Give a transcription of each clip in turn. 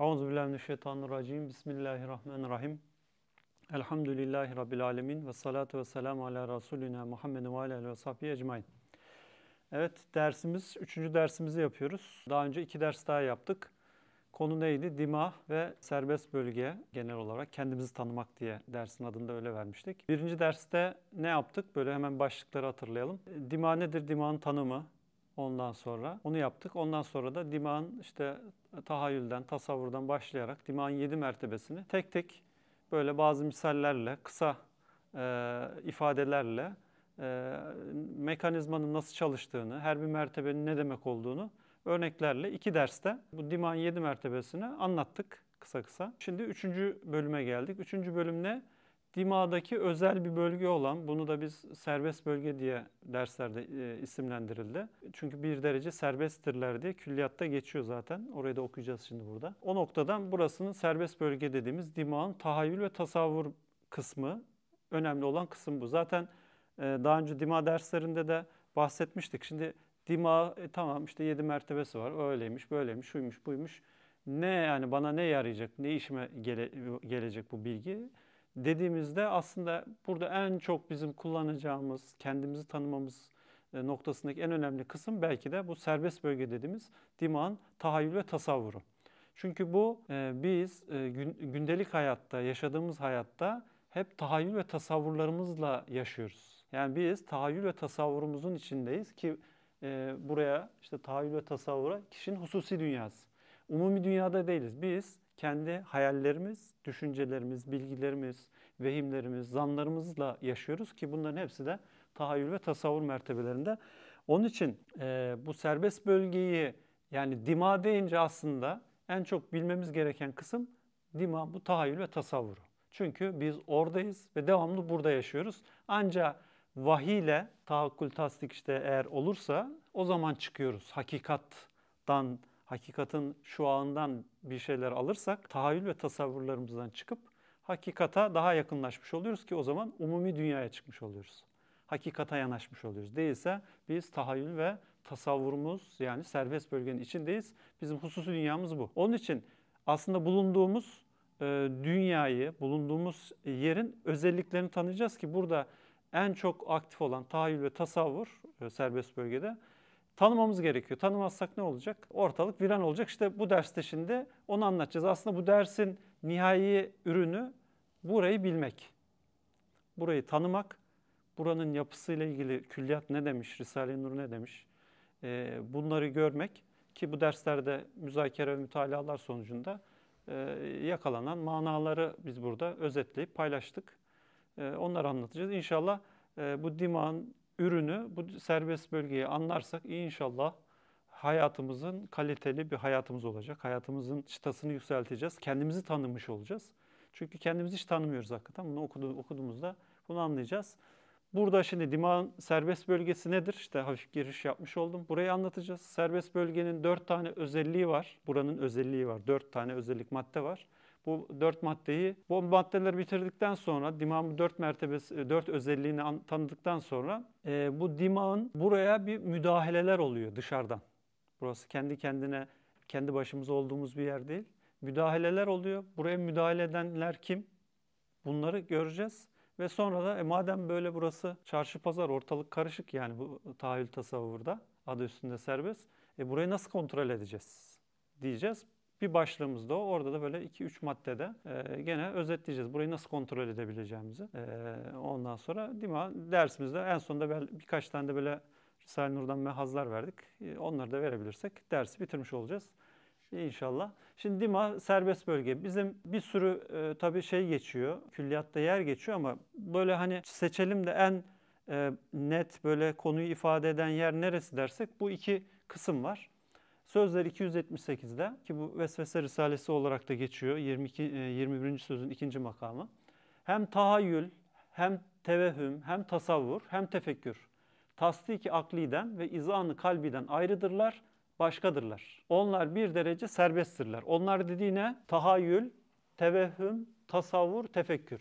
Euzubillahimineşşeytanirracim. Bismillahirrahmanirrahim. Elhamdülillahi Rabbil alemin. Ve salatu ve selamu ala Resulina Muhammedin ve aleyhi ve sahbihi ecmain. Evet dersimiz, üçüncü dersimizi yapıyoruz. Daha önce iki ders daha yaptık. Konu neydi? Dima ve serbest bölge genel olarak kendimizi tanımak diye dersin adını da öyle vermiştik. Birinci derste ne yaptık? Böyle hemen başlıkları hatırlayalım. Dima nedir? Dima'nın tanımı, Ondan sonra onu yaptık. Ondan sonra da diman işte tahayyülden, tasavvurdan başlayarak diman yedi mertebesini tek tek böyle bazı misallerle, kısa e, ifadelerle e, mekanizmanın nasıl çalıştığını, her bir mertebenin ne demek olduğunu örneklerle iki derste bu diman yedi mertebesini anlattık kısa kısa. Şimdi üçüncü bölüme geldik. Üçüncü bölümde dimağdaki özel bir bölge olan, bunu da biz serbest bölge diye derslerde e, isimlendirildi. Çünkü bir derece serbesttirler diye külliyatta geçiyor zaten. Orayı da okuyacağız şimdi burada. O noktadan burasının serbest bölge dediğimiz dimağın tahayyül ve tasavvur kısmı, önemli olan kısım bu. Zaten e, daha önce dima derslerinde de bahsetmiştik. Şimdi dima e, tamam işte yedi mertebesi var, öyleymiş, böyleymiş, şuymuş, buymuş. Ne yani bana ne yarayacak, ne işime gele, gelecek bu bilgi? dediğimizde aslında burada en çok bizim kullanacağımız, kendimizi tanımamız e, noktasındaki en önemli kısım belki de bu serbest bölge dediğimiz diman tahayyül ve tasavvuru. Çünkü bu e, biz e, gündelik hayatta, yaşadığımız hayatta hep tahayyül ve tasavvurlarımızla yaşıyoruz. Yani biz tahayyül ve tasavvurumuzun içindeyiz ki buraya işte tahayyül ve tasavvura kişinin hususi dünyası. Umumi dünyada değiliz. Biz kendi hayallerimiz, düşüncelerimiz, bilgilerimiz, vehimlerimiz, zanlarımızla yaşıyoruz ki bunların hepsi de tahayyül ve tasavvur mertebelerinde. Onun için e, bu serbest bölgeyi yani dima deyince aslında en çok bilmemiz gereken kısım dima bu tahayyül ve tasavvuru. Çünkü biz oradayız ve devamlı burada yaşıyoruz. Ancak vahiy tahakkül tasdik işte eğer olursa o zaman çıkıyoruz. Hakikattan hakikatin şu andan bir şeyler alırsak tahayyül ve tasavvurlarımızdan çıkıp hakikata daha yakınlaşmış oluyoruz ki o zaman umumi dünyaya çıkmış oluyoruz. Hakikata yanaşmış oluyoruz. Değilse biz tahayyül ve tasavvurumuz yani serbest bölgenin içindeyiz. Bizim hususi dünyamız bu. Onun için aslında bulunduğumuz e, dünyayı, bulunduğumuz yerin özelliklerini tanıyacağız ki burada en çok aktif olan tahayyül ve tasavvur e, serbest bölgede tanımamız gerekiyor. Tanımazsak ne olacak? Ortalık viran olacak. İşte bu derste şimdi onu anlatacağız. Aslında bu dersin nihai ürünü burayı bilmek. Burayı tanımak, buranın yapısıyla ilgili külliyat ne demiş, Risale-i Nur ne demiş e, bunları görmek ki bu derslerde müzakere ve mütalalar sonucunda e, yakalanan manaları biz burada özetleyip paylaştık. E, onları anlatacağız. İnşallah bu dimağın ürünü bu serbest bölgeye anlarsak inşallah hayatımızın kaliteli bir hayatımız olacak. Hayatımızın çıtasını yükselteceğiz. Kendimizi tanımış olacağız. Çünkü kendimizi hiç tanımıyoruz hakikaten. Bunu okudu, okuduğumuzda bunu anlayacağız. Burada şimdi dimağın serbest bölgesi nedir? İşte hafif giriş yapmış oldum. Burayı anlatacağız. Serbest bölgenin dört tane özelliği var. Buranın özelliği var. Dört tane özellik madde var bu dört maddeyi. Bu maddeleri bitirdikten sonra dimağın dört mertebesi, e, dört özelliğini tanıdıktan sonra e, bu dimağın buraya bir müdahaleler oluyor dışarıdan. Burası kendi kendine, kendi başımıza olduğumuz bir yer değil. Müdahaleler oluyor. Buraya müdahale edenler kim? Bunları göreceğiz. Ve sonra da e, madem böyle burası çarşı pazar ortalık karışık yani bu tahayyül tasavvurda adı üstünde serbest. E, burayı nasıl kontrol edeceğiz diyeceğiz bir başlığımız da o. Orada da böyle 2-3 maddede e, gene özetleyeceğiz. Burayı nasıl kontrol edebileceğimizi. E, ondan sonra değil mi? Dersimizde en sonunda ben birkaç tane de böyle Risale Nur'dan mehazlar verdik. E, onları da verebilirsek dersi bitirmiş olacağız. İnşallah. Şimdi Dima serbest bölge. Bizim bir sürü e, tabii şey geçiyor. Külliyatta yer geçiyor ama böyle hani seçelim de en e, net böyle konuyu ifade eden yer neresi dersek bu iki kısım var. Sözler 278'de ki bu Vesvese Risalesi olarak da geçiyor. 22, 21. E, sözün ikinci makamı. Hem tahayyül, hem tevehüm, hem tasavvur, hem tefekkür. Tasdiki akliden ve izanı kalbiden ayrıdırlar, başkadırlar. Onlar bir derece serbesttirler. Onlar dediğine tahayyül, tevehüm, tasavvur, tefekkür.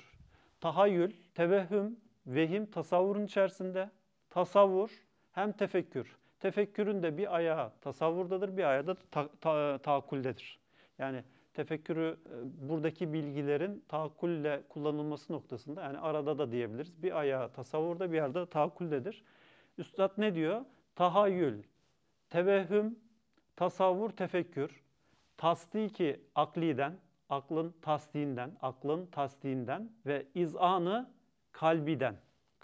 Tahayyül, tevehüm, vehim tasavvurun içerisinde. Tasavvur, hem tefekkür. Tefekkürün de bir ayağı tasavvurdadır, bir ayağı da ta, ta, taakkuldedir. Yani tefekkürü e, buradaki bilgilerin taakkulle kullanılması noktasında yani arada da diyebiliriz. Bir ayağı tasavvurda bir yerde taakkuldedir. Üstad ne diyor? Tahayyül, tevehhüm, tasavvur, tefekkür, tasdiki akliden, aklın tasdiğinden, aklın tasdiğinden ve izanı kalbiden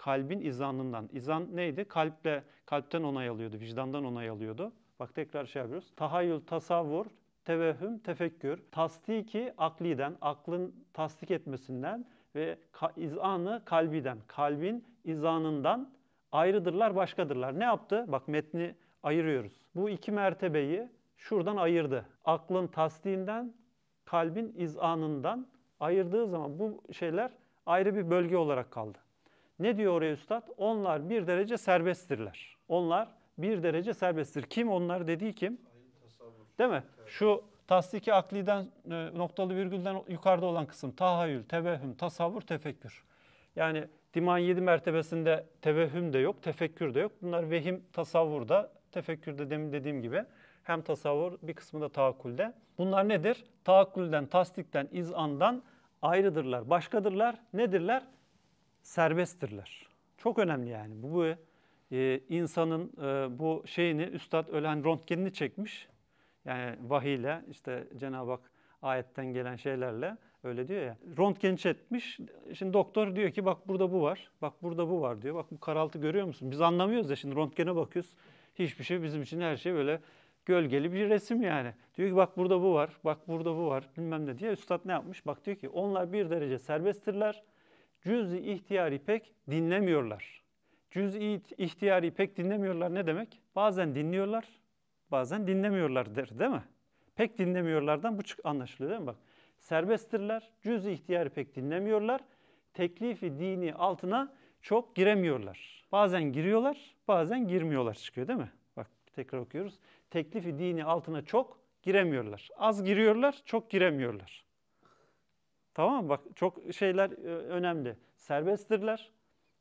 kalbin izanından. İzan neydi? Kalple, kalpten onay alıyordu, vicdandan onay alıyordu. Bak tekrar şey yapıyoruz. Tahayyül, tasavvur, tevehhüm, tefekkür. Tasdiki akliden, aklın tasdik etmesinden ve izanı kalbiden, kalbin izanından ayrıdırlar, başkadırlar. Ne yaptı? Bak metni ayırıyoruz. Bu iki mertebeyi şuradan ayırdı. Aklın tasdiğinden, kalbin izanından ayırdığı zaman bu şeyler ayrı bir bölge olarak kaldı. Ne diyor oraya üstad? Onlar bir derece serbesttirler. Onlar bir derece serbesttir. Kim onlar dediği kim? Değil mi? Şu tasdiki akliden e, noktalı virgülden yukarıda olan kısım tahayyül, tevehhüm, tasavvur, tefekkür. Yani diman yedi mertebesinde tevehhüm de yok, tefekkür de yok. Bunlar vehim tasavvurda, tefekkürde demin dediğim gibi hem tasavvur bir kısmı da taakkulde. Bunlar nedir? Taakkulden, tasdikten, izandan ayrıdırlar, başkadırlar. Nedirler? serbesttirler. Çok önemli yani. Bu, bu e, insanın e, bu şeyini Üstad ölen röntgenini çekmiş. Yani vahiyle işte Cenab-ı Hak ayetten gelen şeylerle öyle diyor ya. Röntgen çekmiş. Şimdi doktor diyor ki bak burada bu var. Bak burada bu var diyor. Bak bu karaltı görüyor musun? Biz anlamıyoruz ya şimdi röntgene bakıyoruz. Hiçbir şey bizim için her şey böyle gölgeli bir resim yani. Diyor ki bak burada bu var, bak burada bu var bilmem ne diye. Üstad ne yapmış? Bak diyor ki onlar bir derece serbesttirler cüz-i ihtiyari pek dinlemiyorlar. Cüz-i ihtiyari pek dinlemiyorlar ne demek? Bazen dinliyorlar, bazen dinlemiyorlar der değil mi? Pek dinlemiyorlardan bu anlaşılıyor değil mi? Bak serbesttirler, cüz-i ihtiyari pek dinlemiyorlar. Teklifi dini altına çok giremiyorlar. Bazen giriyorlar, bazen girmiyorlar çıkıyor değil mi? Bak tekrar okuyoruz. Teklifi dini altına çok giremiyorlar. Az giriyorlar, çok giremiyorlar. Tamam mı? Bak çok şeyler e, önemli. Serbesttirler.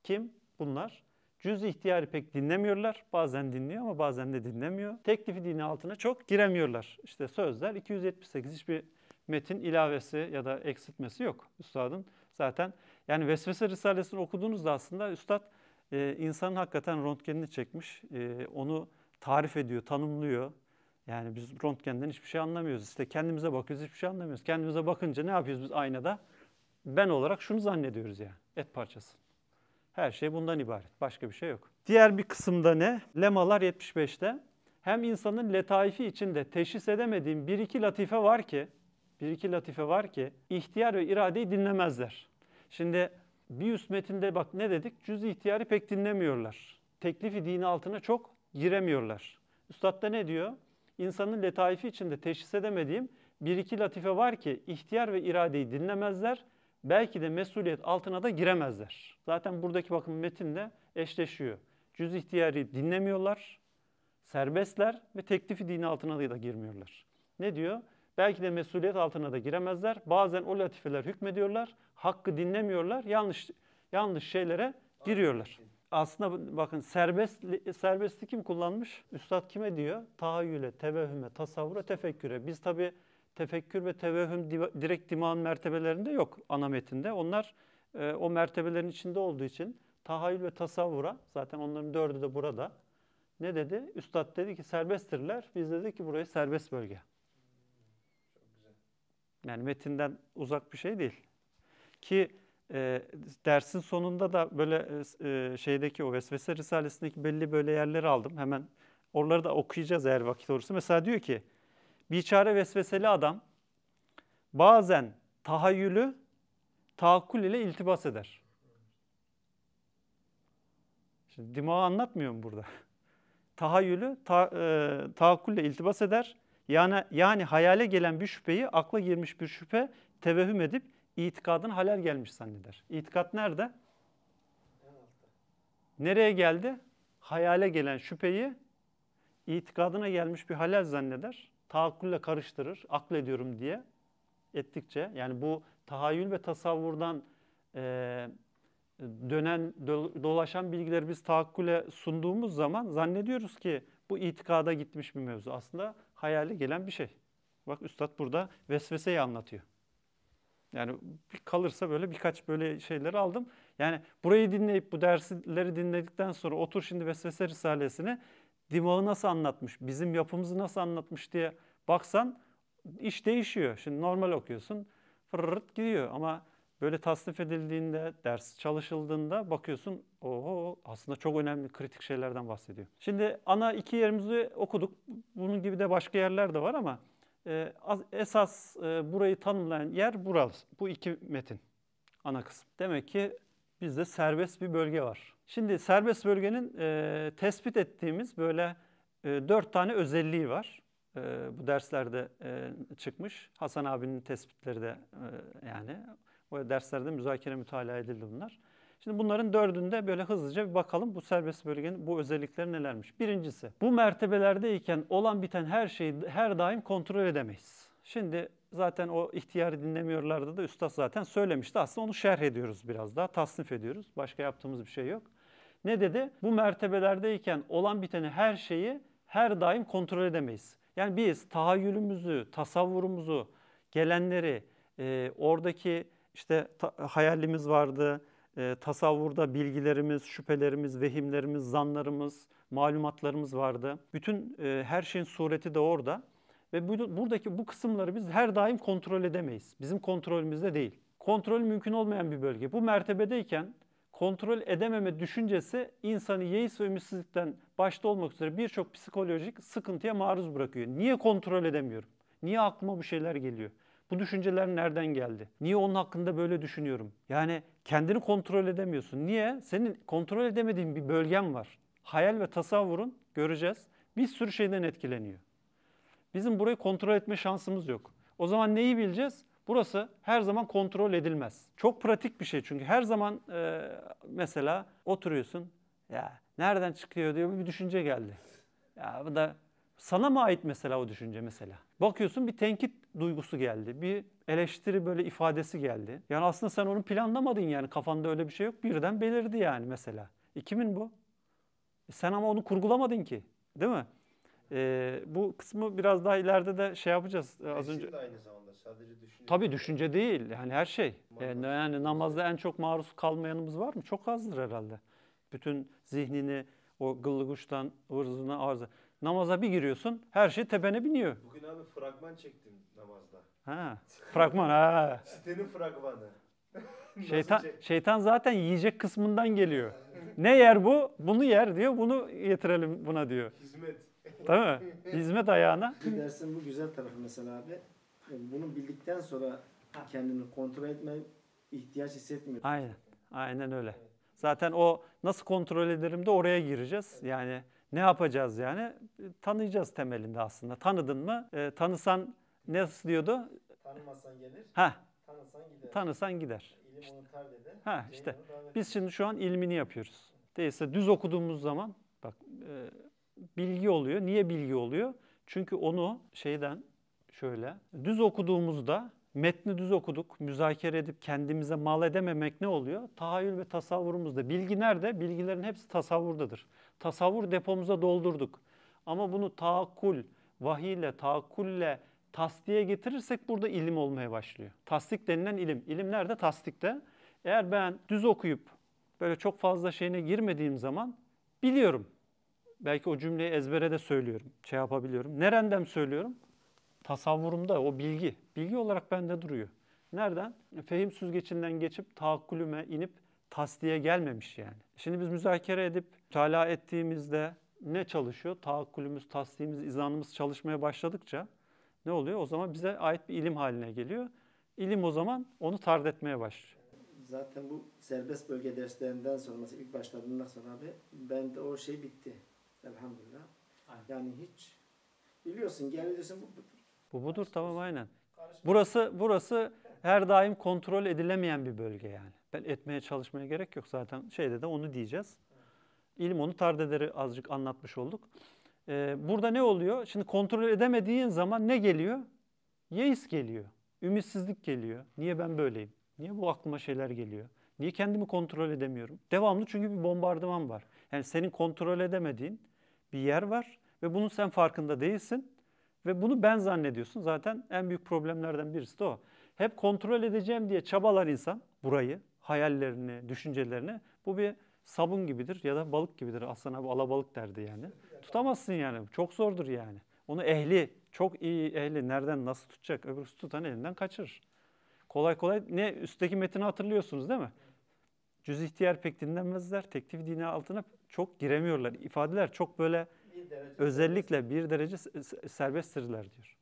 Kim? Bunlar. Cüz ihtiyarı pek dinlemiyorlar. Bazen dinliyor ama bazen de dinlemiyor. Teklifi dini altına çok giremiyorlar. İşte sözler 278 hiçbir metin ilavesi ya da eksiltmesi yok üstadın. Zaten yani Vesvese Risalesi'ni okuduğunuzda aslında üstad e, insanın hakikaten röntgenini çekmiş. E, onu tarif ediyor, tanımlıyor. Yani biz röntgenden hiçbir şey anlamıyoruz. İşte kendimize bakıyoruz hiçbir şey anlamıyoruz. Kendimize bakınca ne yapıyoruz biz aynada? Ben olarak şunu zannediyoruz yani et parçası. Her şey bundan ibaret. Başka bir şey yok. Diğer bir kısımda ne? Lemalar 75'te. Hem insanın letaifi içinde teşhis edemediğim bir iki latife var ki, bir iki latife var ki ihtiyar ve iradeyi dinlemezler. Şimdi bir üst metinde bak ne dedik? Cüz ihtiyarı pek dinlemiyorlar. Teklifi dini altına çok giremiyorlar. Üstad da ne diyor? insanın letaifi içinde teşhis edemediğim bir iki latife var ki ihtiyar ve iradeyi dinlemezler. Belki de mesuliyet altına da giremezler. Zaten buradaki bakın metinle eşleşiyor. Cüz ihtiyarı dinlemiyorlar, serbestler ve teklifi dini altına da girmiyorlar. Ne diyor? Belki de mesuliyet altına da giremezler. Bazen o latifeler hükmediyorlar, hakkı dinlemiyorlar, yanlış yanlış şeylere giriyorlar aslında bakın serbest serbesti kim kullanmış? Üstad kime diyor? Tahayyüle, tevehüme, tasavvura, tefekküre. Biz tabi tefekkür ve tevehüm direkt diman mertebelerinde yok ana metinde. Onlar e, o mertebelerin içinde olduğu için tahayyül ve tasavvura zaten onların dördü de burada. Ne dedi? Üstad dedi ki serbesttirler. Biz dedik ki burayı serbest bölge. Yani metinden uzak bir şey değil. Ki e, dersin sonunda da böyle e, e, şeydeki o vesvese risalesindeki belli böyle yerleri aldım. Hemen oraları da okuyacağız eğer vakit olursa. Mesela diyor ki, biçare vesveseli adam bazen tahayyülü tahakkul ile iltibas eder. Şimdi dimağı anlatmıyor mu burada? Tahayyülü ta, e, tahakkul ile iltibas eder. Yani, yani hayale gelen bir şüpheyi akla girmiş bir şüphe tevehüm edip itikadın halal gelmiş zanneder. İtikat nerede? Nereye geldi? Hayale gelen şüpheyi itikadına gelmiş bir halal zanneder. Tahakkülle karıştırır, aklediyorum diye ettikçe. Yani bu tahayyül ve tasavvurdan e, dönen, dolaşan bilgileri biz tahakküle sunduğumuz zaman zannediyoruz ki bu itikada gitmiş bir mevzu. Aslında hayale gelen bir şey. Bak üstad burada vesveseyi anlatıyor. Yani kalırsa böyle birkaç böyle şeyleri aldım. Yani burayı dinleyip bu dersleri dinledikten sonra otur şimdi Vesvese Risalesini dimağı nasıl anlatmış, bizim yapımızı nasıl anlatmış diye baksan iş değişiyor. Şimdi normal okuyorsun fırırt gidiyor ama böyle tasnif edildiğinde, ders çalışıldığında bakıyorsun oho aslında çok önemli kritik şeylerden bahsediyor. Şimdi ana iki yerimizi okuduk. Bunun gibi de başka yerler de var ama ee, esas e, burayı tanımlayan yer burası. Bu iki metin ana kısım. Demek ki bizde serbest bir bölge var. Şimdi serbest bölgenin e, tespit ettiğimiz böyle e, dört tane özelliği var. bu derslerde çıkmış. Hasan abinin tespitleri de yani. O derslerde müzakere mütalaa edildi bunlar. Şimdi bunların dördünde böyle hızlıca bir bakalım bu serbest bölgenin bu özellikleri nelermiş. Birincisi bu mertebelerdeyken olan biten her şeyi her daim kontrol edemeyiz. Şimdi zaten o ihtiyarı dinlemiyorlardı da üstad zaten söylemişti. Aslında onu şerh ediyoruz biraz daha, tasnif ediyoruz. Başka yaptığımız bir şey yok. Ne dedi? Bu mertebelerdeyken olan biteni her şeyi her daim kontrol edemeyiz. Yani biz tahayyülümüzü, tasavvurumuzu, gelenleri, e, oradaki işte hayalimiz vardı, e, tasavvurda bilgilerimiz, şüphelerimiz, vehimlerimiz, zanlarımız, malumatlarımız vardı. Bütün e, her şeyin sureti de orada. Ve bu, buradaki bu kısımları biz her daim kontrol edemeyiz. Bizim kontrolümüzde değil. Kontrol mümkün olmayan bir bölge. Bu mertebedeyken kontrol edememe düşüncesi insanı yeis ve ümitsizlikten başta olmak üzere birçok psikolojik sıkıntıya maruz bırakıyor. Niye kontrol edemiyorum? Niye aklıma bu şeyler geliyor? Bu düşünceler nereden geldi? Niye onun hakkında böyle düşünüyorum? Yani kendini kontrol edemiyorsun. Niye? Senin kontrol edemediğin bir bölgen var. Hayal ve tasavvurun göreceğiz. Bir sürü şeyden etkileniyor. Bizim burayı kontrol etme şansımız yok. O zaman neyi bileceğiz? Burası her zaman kontrol edilmez. Çok pratik bir şey çünkü her zaman e, mesela oturuyorsun ya nereden çıkıyor diyor bir düşünce geldi. Ya bu da sana mı ait mesela o düşünce mesela? Bakıyorsun bir tenkit duygusu geldi. Bir eleştiri böyle ifadesi geldi. Yani aslında sen onu planlamadın yani kafanda öyle bir şey yok. Birden belirdi yani mesela. E kimin bu? E sen ama onu kurgulamadın ki. Değil mi? E, bu kısmı biraz daha ileride de şey yapacağız. E, az önce de aynı zamanda sadece düşünce. Tabii düşünce değil. Yani her şey. E, yani namazda şey. en çok maruz kalmayanımız var mı? Çok azdır herhalde. Bütün zihnini o gıllıguştan ırzına arza. Namaza bir giriyorsun her şey tepene biniyor. Bugün abi fragman çektim namazda. Ha, fragman ha. Sitenin fragmanı. şeytan, şeytan zaten yiyecek kısmından geliyor. ne yer bu? Bunu yer diyor. Bunu getirelim buna diyor. Hizmet. tamam mı? Hizmet ayağına. Dersin bu güzel tarafı mesela abi. E, bunu bildikten sonra kendini kontrol etme ihtiyaç hissetmiyor. Aynen. Aynen öyle. Zaten o nasıl kontrol ederim de oraya gireceğiz. Yani ne yapacağız yani? E, tanıyacağız temelinde aslında. Tanıdın mı? E, tanısan ne diyordu? Tanımasan gelir. Ha. Tanısan gider. Tanısan gider. İlim işte. dedi. Ha işte. Biz şimdi şu an ilmini yapıyoruz. Değilse düz okuduğumuz zaman bak e, bilgi oluyor. Niye bilgi oluyor? Çünkü onu şeyden şöyle düz okuduğumuzda metni düz okuduk, müzakere edip kendimize mal edememek ne oluyor? Tahayyül ve tasavvurumuzda. Bilgi nerede? Bilgilerin hepsi tasavvurdadır tasavvur depomuza doldurduk. Ama bunu taakul, vahiyle, taakulle tasdiye getirirsek burada ilim olmaya başlıyor. Tasdik denilen ilim. İlim nerede? Tasdikte. Eğer ben düz okuyup böyle çok fazla şeyine girmediğim zaman biliyorum. Belki o cümleyi ezbere de söylüyorum, şey yapabiliyorum. Nerendem söylüyorum? Tasavvurumda o bilgi. Bilgi olarak bende duruyor. Nereden? Fehim süzgecinden geçip taakkulüme inip tasdiye gelmemiş yani. Şimdi biz müzakere edip mütalaa ettiğimizde ne çalışıyor? Tahakkülümüz, tasdiğimiz, izanımız çalışmaya başladıkça ne oluyor? O zaman bize ait bir ilim haline geliyor. İlim o zaman onu tard etmeye başlıyor. Zaten bu serbest bölge derslerinden sonra, mesela ilk başladığından sonra abi bende o şey bitti. Elhamdülillah. Aynen. Yani hiç biliyorsun geliyorsun bu budur. Bu budur tamam aynen. Karışma. Burası burası her daim kontrol edilemeyen bir bölge yani. Ben etmeye çalışmaya gerek yok zaten şeyde de onu diyeceğiz. İlim onu tardederi azıcık anlatmış olduk. Ee, burada ne oluyor? Şimdi kontrol edemediğin zaman ne geliyor? Yeis geliyor. Ümitsizlik geliyor. Niye ben böyleyim? Niye bu aklıma şeyler geliyor? Niye kendimi kontrol edemiyorum? Devamlı çünkü bir bombardıman var. Yani senin kontrol edemediğin bir yer var ve bunun sen farkında değilsin ve bunu ben zannediyorsun. Zaten en büyük problemlerden birisi de o. Hep kontrol edeceğim diye çabalar insan burayı, hayallerini, düşüncelerini. Bu bir sabun gibidir ya da balık gibidir. Aslan abi alabalık derdi yani. Tutamazsın yani. Çok zordur yani. Onu ehli, çok iyi ehli nereden nasıl tutacak? Öbürsü tutan elinden kaçırır. Kolay kolay ne üstteki metini hatırlıyorsunuz değil mi? Cüz ihtiyar pek dinlenmezler. Teklif dini altına çok giremiyorlar. İfadeler çok böyle bir özellikle bir derece serbesttirdiler diyor.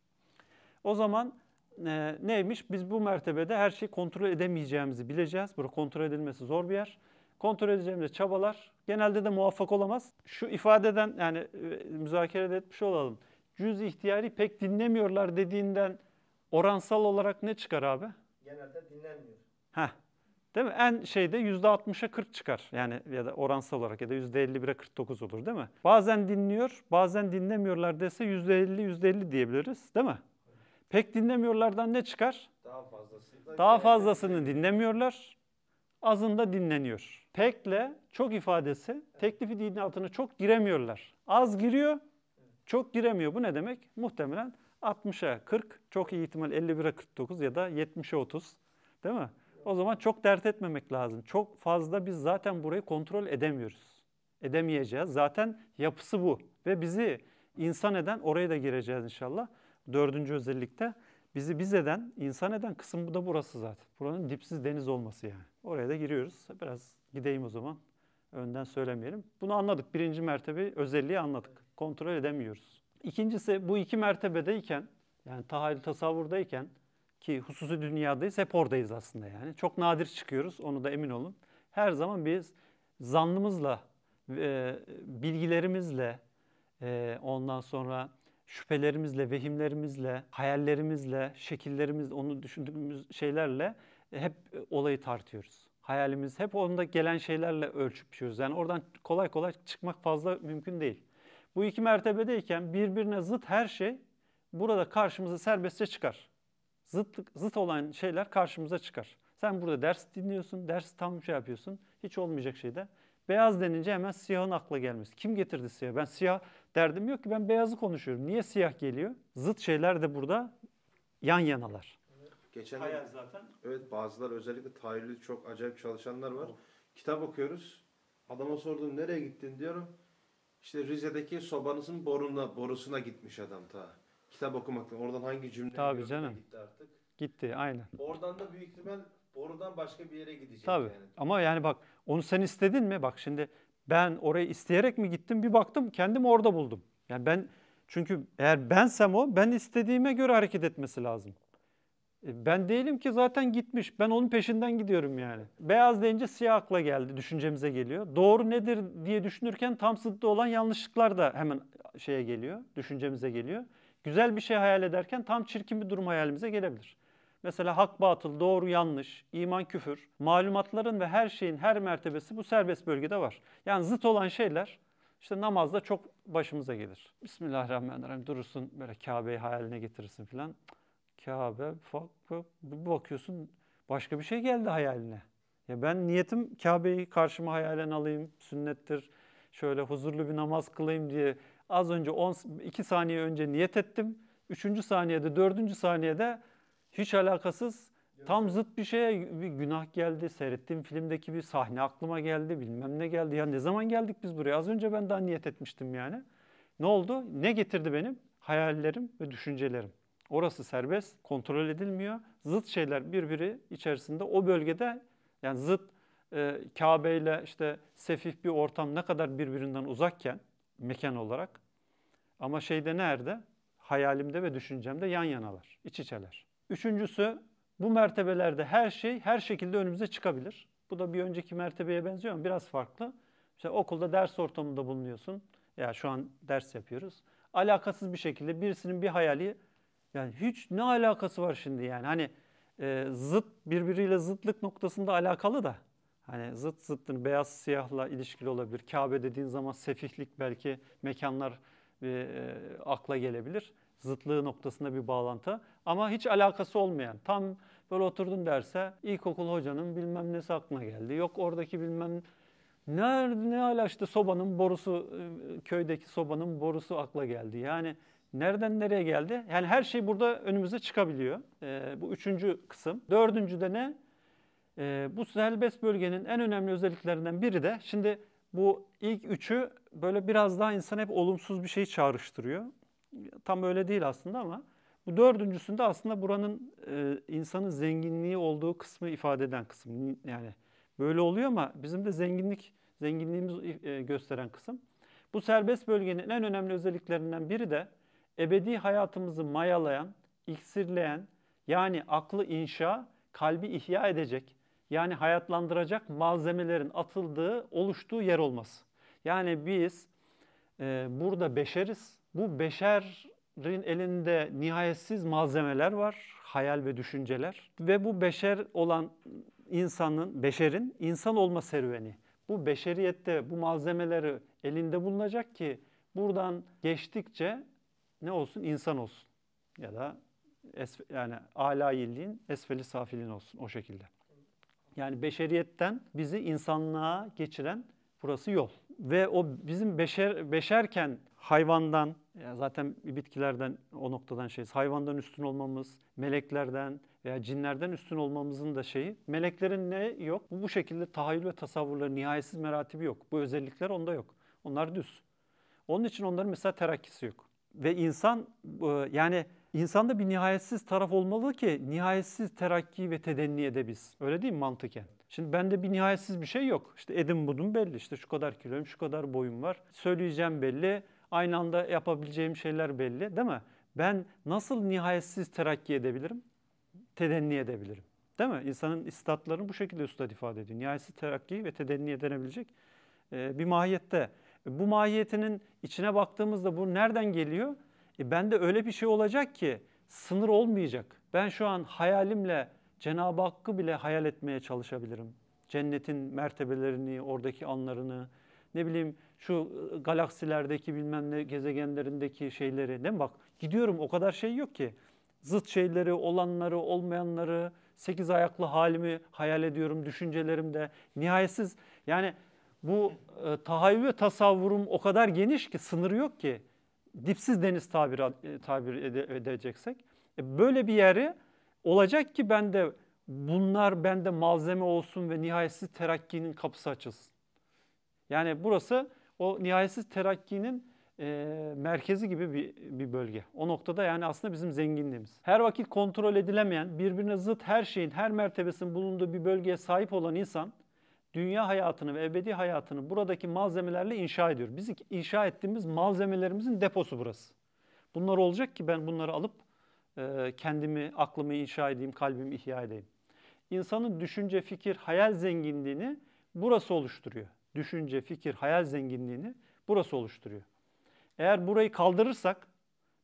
O zaman e, neymiş? Biz bu mertebede her şeyi kontrol edemeyeceğimizi bileceğiz. Burada kontrol edilmesi zor bir yer kontrol edeceğimiz çabalar genelde de muvaffak olamaz. Şu ifadeden yani e, müzakere etmiş olalım. Cüz ihtiyari pek dinlemiyorlar dediğinden oransal olarak ne çıkar abi? Genelde dinlenmiyor. Heh. Değil mi? En şeyde %60'a 40 çıkar. Yani ya da oransal olarak ya da %51'e 49 olur değil mi? Bazen dinliyor, bazen dinlemiyorlar dese %50 %50 diyebiliriz değil mi? Pek dinlemiyorlardan ne çıkar? Daha fazlasını, Daha fazlasını dinlemiyorlar. Azında dinleniyor pekle çok ifadesi teklifi dinin altına çok giremiyorlar. Az giriyor, çok giremiyor. Bu ne demek? Muhtemelen 60'a 40, çok iyi ihtimal 51'e 49 ya da 70'e 30. Değil mi? O zaman çok dert etmemek lazım. Çok fazla biz zaten burayı kontrol edemiyoruz. Edemeyeceğiz. Zaten yapısı bu. Ve bizi insan eden oraya da gireceğiz inşallah. Dördüncü özellikte Bizi biz eden, insan eden kısım bu da burası zaten. Buranın dipsiz deniz olması yani. Oraya da giriyoruz. Biraz gideyim o zaman. Önden söylemeyelim. Bunu anladık. Birinci mertebe özelliği anladık. Kontrol edemiyoruz. İkincisi bu iki mertebedeyken yani tahayyül tasavvurdayken ki hususi dünyadayız hep oradayız aslında yani. Çok nadir çıkıyoruz onu da emin olun. Her zaman biz zannımızla, e, bilgilerimizle, e, ondan sonra şüphelerimizle, vehimlerimizle, hayallerimizle, şekillerimizle, onu düşündüğümüz şeylerle e, hep e, olayı tartıyoruz. Hayalimiz hep onda gelen şeylerle ölçüp biçiyoruz. Yani oradan kolay kolay çıkmak fazla mümkün değil. Bu iki mertebedeyken birbirine zıt her şey burada karşımıza serbestçe çıkar. Zıt, zıt olan şeyler karşımıza çıkar. Sen burada ders dinliyorsun, ders tam şey yapıyorsun. Hiç olmayacak şeyde. Beyaz denince hemen siyahın akla gelmesi. Kim getirdi siyah? Ben siyah Derdim yok ki ben beyazı konuşuyorum. Niye siyah geliyor? Zıt şeyler de burada yan yanalar. Geçen Hayal zaten. evet bazılar özellikle tahayyülü çok acayip çalışanlar var. Kitap okuyoruz. Adama sordum nereye gittin diyorum. İşte Rize'deki sobanızın boruna, borusuna gitmiş adam ta. Kitap okumaktan. Oradan hangi cümle Tabii canım. gitti artık. Gitti aynen. Oradan da büyük ihtimal borudan başka bir yere gidecek Tabii. yani. Ama yani bak onu sen istedin mi? Bak şimdi ben oraya isteyerek mi gittim bir baktım kendimi orada buldum. Yani ben çünkü eğer bensem o ben istediğime göre hareket etmesi lazım. E, ben değilim ki zaten gitmiş. Ben onun peşinden gidiyorum yani. Beyaz deyince siyah akla geldi, düşüncemize geliyor. Doğru nedir diye düşünürken tam zıttı olan yanlışlıklar da hemen şeye geliyor, düşüncemize geliyor. Güzel bir şey hayal ederken tam çirkin bir durum hayalimize gelebilir. Mesela hak batıl, doğru yanlış, iman küfür, malumatların ve her şeyin her mertebesi bu serbest bölgede var. Yani zıt olan şeyler işte namazda çok başımıza gelir. Bismillahirrahmanirrahim durursun böyle Kabe'yi hayaline getirirsin filan. Kabe fak, fak, bakıyorsun başka bir şey geldi hayaline. Ya ben niyetim Kabe'yi karşıma hayalen alayım, sünnettir, şöyle huzurlu bir namaz kılayım diye az önce 2 saniye önce niyet ettim. Üçüncü saniyede, dördüncü saniyede hiç alakasız tam zıt bir şeye bir günah geldi. Seyrettiğim filmdeki bir sahne aklıma geldi. Bilmem ne geldi. Ya ne zaman geldik biz buraya? Az önce ben daha niyet etmiştim yani. Ne oldu? Ne getirdi benim? Hayallerim ve düşüncelerim. Orası serbest, kontrol edilmiyor. Zıt şeyler birbiri içerisinde o bölgede yani zıt e, Kabe ile işte sefif bir ortam ne kadar birbirinden uzakken mekan olarak ama şeyde nerede? Hayalimde ve düşüncemde yan yanalar, iç içeler. Üçüncüsü bu mertebelerde her şey her şekilde önümüze çıkabilir. Bu da bir önceki mertebeye benziyor ama biraz farklı. Mesela okulda ders ortamında bulunuyorsun. Ya şu an ders yapıyoruz. Alakasız bir şekilde birisinin bir hayali yani hiç ne alakası var şimdi yani hani e, zıt birbiriyle zıtlık noktasında alakalı da hani zıt zıttın beyaz siyahla ilişkili olabilir. Kabe dediğin zaman sefihlik belki mekanlar e, e, akla gelebilir zıtlığı noktasında bir bağlantı ama hiç alakası olmayan tam böyle oturdun derse ilkokul hocanın bilmem nesi aklına geldi. Yok oradaki bilmem nerede ne hala işte sobanın borusu e, köydeki sobanın borusu akla geldi. Yani nereden nereye geldi? Yani her şey burada önümüze çıkabiliyor. Ee, bu üçüncü kısım. Dördüncü de ne? Ee, bu serbest bölgenin en önemli özelliklerinden biri de şimdi bu ilk üçü böyle biraz daha insan hep olumsuz bir şey çağrıştırıyor. Tam öyle değil aslında ama bu dördüncüsünde aslında buranın e, insanın zenginliği olduğu kısmı ifade eden kısım. Yani böyle oluyor ama bizim de zenginlik zenginliğimiz e, gösteren kısım. Bu serbest bölgenin en önemli özelliklerinden biri de ebedi hayatımızı mayalayan, iksirleyen yani aklı inşa, kalbi ihya edecek yani hayatlandıracak malzemelerin atıldığı, oluştuğu yer olması. Yani biz e, burada beşeriz bu beşerin elinde nihayetsiz malzemeler var, hayal ve düşünceler. Ve bu beşer olan insanın, beşerin insan olma serüveni. Bu beşeriyette bu malzemeleri elinde bulunacak ki buradan geçtikçe ne olsun? insan olsun. Ya da esf- yani alayilliğin esfeli safilin olsun o şekilde. Yani beşeriyetten bizi insanlığa geçiren burası yol. Ve o bizim beşer, beşerken hayvandan, zaten bitkilerden o noktadan şeyiz. Hayvandan üstün olmamız, meleklerden veya cinlerden üstün olmamızın da şeyi. Meleklerin ne yok? Bu, bu şekilde tahayyül ve tasavvurları nihayetsiz meratibi yok. Bu özellikler onda yok. Onlar düz. Onun için onların mesela terakkisi yok. Ve insan e, yani insanda bir nihayetsiz taraf olmalı ki nihayetsiz terakki ve tedenni edebilsin. Öyle değil mi mantıken? Şimdi bende bir nihayetsiz bir şey yok. İşte edim budum belli. İşte şu kadar kiloyum, şu kadar boyum var. Söyleyeceğim belli Aynı anda yapabileceğim şeyler belli değil mi? Ben nasıl nihayetsiz terakki edebilirim? Tedenni edebilirim. Değil mi? İnsanın istatlarını bu şekilde üstad ifade ediyor. Nihayetsiz terakki ve tedenni edenebilecek e, bir mahiyette. E, bu mahiyetinin içine baktığımızda bu nereden geliyor? E de öyle bir şey olacak ki sınır olmayacak. Ben şu an hayalimle Cenab-ı Hakk'ı bile hayal etmeye çalışabilirim. Cennetin mertebelerini, oradaki anlarını, ne bileyim şu ıı, galaksilerdeki bilmem ne gezegenlerindeki şeyleri değil mi? Bak gidiyorum o kadar şey yok ki. Zıt şeyleri, olanları, olmayanları, sekiz ayaklı halimi hayal ediyorum düşüncelerimde. Nihayetsiz yani bu e, tahayyül ve tasavvurum o kadar geniş ki sınırı yok ki. Dipsiz deniz tabir, e, tabir ede, edeceksek. E, böyle bir yeri olacak ki bende bunlar bende malzeme olsun ve nihayetsiz terakkinin kapısı açılsın. Yani burası o nihayetsiz terakkinin e, merkezi gibi bir, bir bölge. O noktada yani aslında bizim zenginliğimiz. Her vakit kontrol edilemeyen, birbirine zıt her şeyin, her mertebesinin bulunduğu bir bölgeye sahip olan insan, dünya hayatını ve ebedi hayatını buradaki malzemelerle inşa ediyor. Biz inşa ettiğimiz malzemelerimizin deposu burası. Bunlar olacak ki ben bunları alıp e, kendimi, aklımı inşa edeyim, kalbimi ihya edeyim. İnsanın düşünce, fikir, hayal zenginliğini burası oluşturuyor düşünce, fikir, hayal zenginliğini burası oluşturuyor. Eğer burayı kaldırırsak,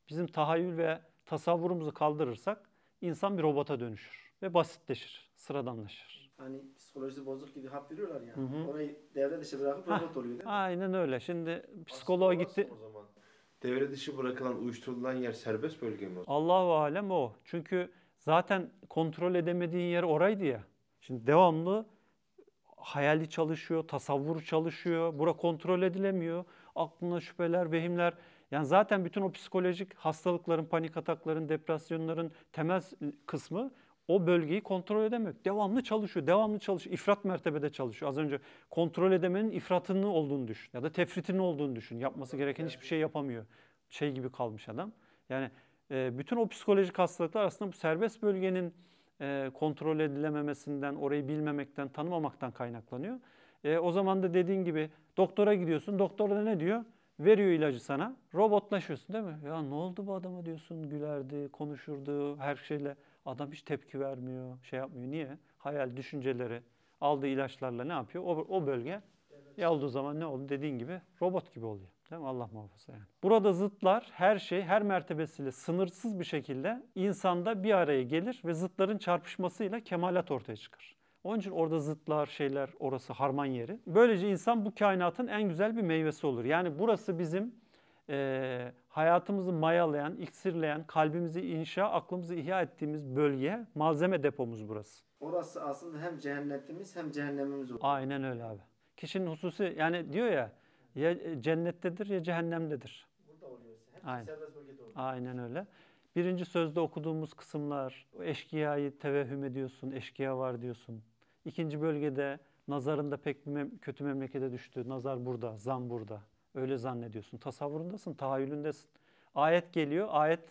bizim tahayyül ve tasavvurumuzu kaldırırsak insan bir robota dönüşür ve basitleşir, sıradanlaşır. Hani psikolojisi bozuk gibi hap veriyorlar yani. Hı hı. Orayı devre dışı bırakıp ha, robot oluyor değil mi? Aynen öyle. Şimdi psikoloğa gitti. O zaman devre dışı bırakılan, uyuşturulan yer serbest bölge mi? Allahu alem o. Çünkü zaten kontrol edemediğin yer oraydı ya. Şimdi devamlı hayali çalışıyor, tasavvur çalışıyor. Bura kontrol edilemiyor. Aklına şüpheler, vehimler. Yani zaten bütün o psikolojik hastalıkların, panik atakların, depresyonların temel kısmı o bölgeyi kontrol edemiyor, Devamlı çalışıyor, devamlı çalışıyor. İfrat mertebede çalışıyor. Az önce kontrol edemenin ifratının olduğunu düşün ya da tefritinin olduğunu düşün. Yapması gereken hiçbir şey yapamıyor. Şey gibi kalmış adam. Yani bütün o psikolojik hastalıklar aslında bu serbest bölgenin e, kontrol edilememesinden, orayı bilmemekten, tanımamaktan kaynaklanıyor. E, o zaman da dediğin gibi doktora gidiyorsun. Doktor da ne diyor? Veriyor ilacı sana. Robotlaşıyorsun değil mi? Ya ne oldu bu adama diyorsun. Gülerdi, konuşurdu her şeyle. Adam hiç tepki vermiyor, şey yapmıyor. Niye? Hayal, düşünceleri aldığı ilaçlarla ne yapıyor? O, o bölge evet. yaldığı zaman ne oldu? Dediğin gibi robot gibi oluyor. Değil Allah muhafaza yani. Burada zıtlar her şey her mertebesiyle sınırsız bir şekilde insanda bir araya gelir ve zıtların çarpışmasıyla kemalat ortaya çıkar. Onun için orada zıtlar, şeyler, orası harman yeri. Böylece insan bu kainatın en güzel bir meyvesi olur. Yani burası bizim e, hayatımızı mayalayan, iksirleyen, kalbimizi inşa, aklımızı ihya ettiğimiz bölge, malzeme depomuz burası. Orası aslında hem cehennetimiz hem cehennemimiz olur. Aynen öyle abi. Kişinin hususi yani diyor ya ya e, cennettedir ya cehennemdedir. Burada oluyorsa, Hep Aynen. serbest bölgede oluyor. Aynen öyle. Birinci sözde okuduğumuz kısımlar, eşkıyayı tevehüm ediyorsun, eşkıya var diyorsun. İkinci bölgede nazarında pek bir mem- kötü memlekede düştü. Nazar burada, zan burada. Öyle zannediyorsun. Tasavvurundasın, tahayyülündesin. Ayet geliyor, ayet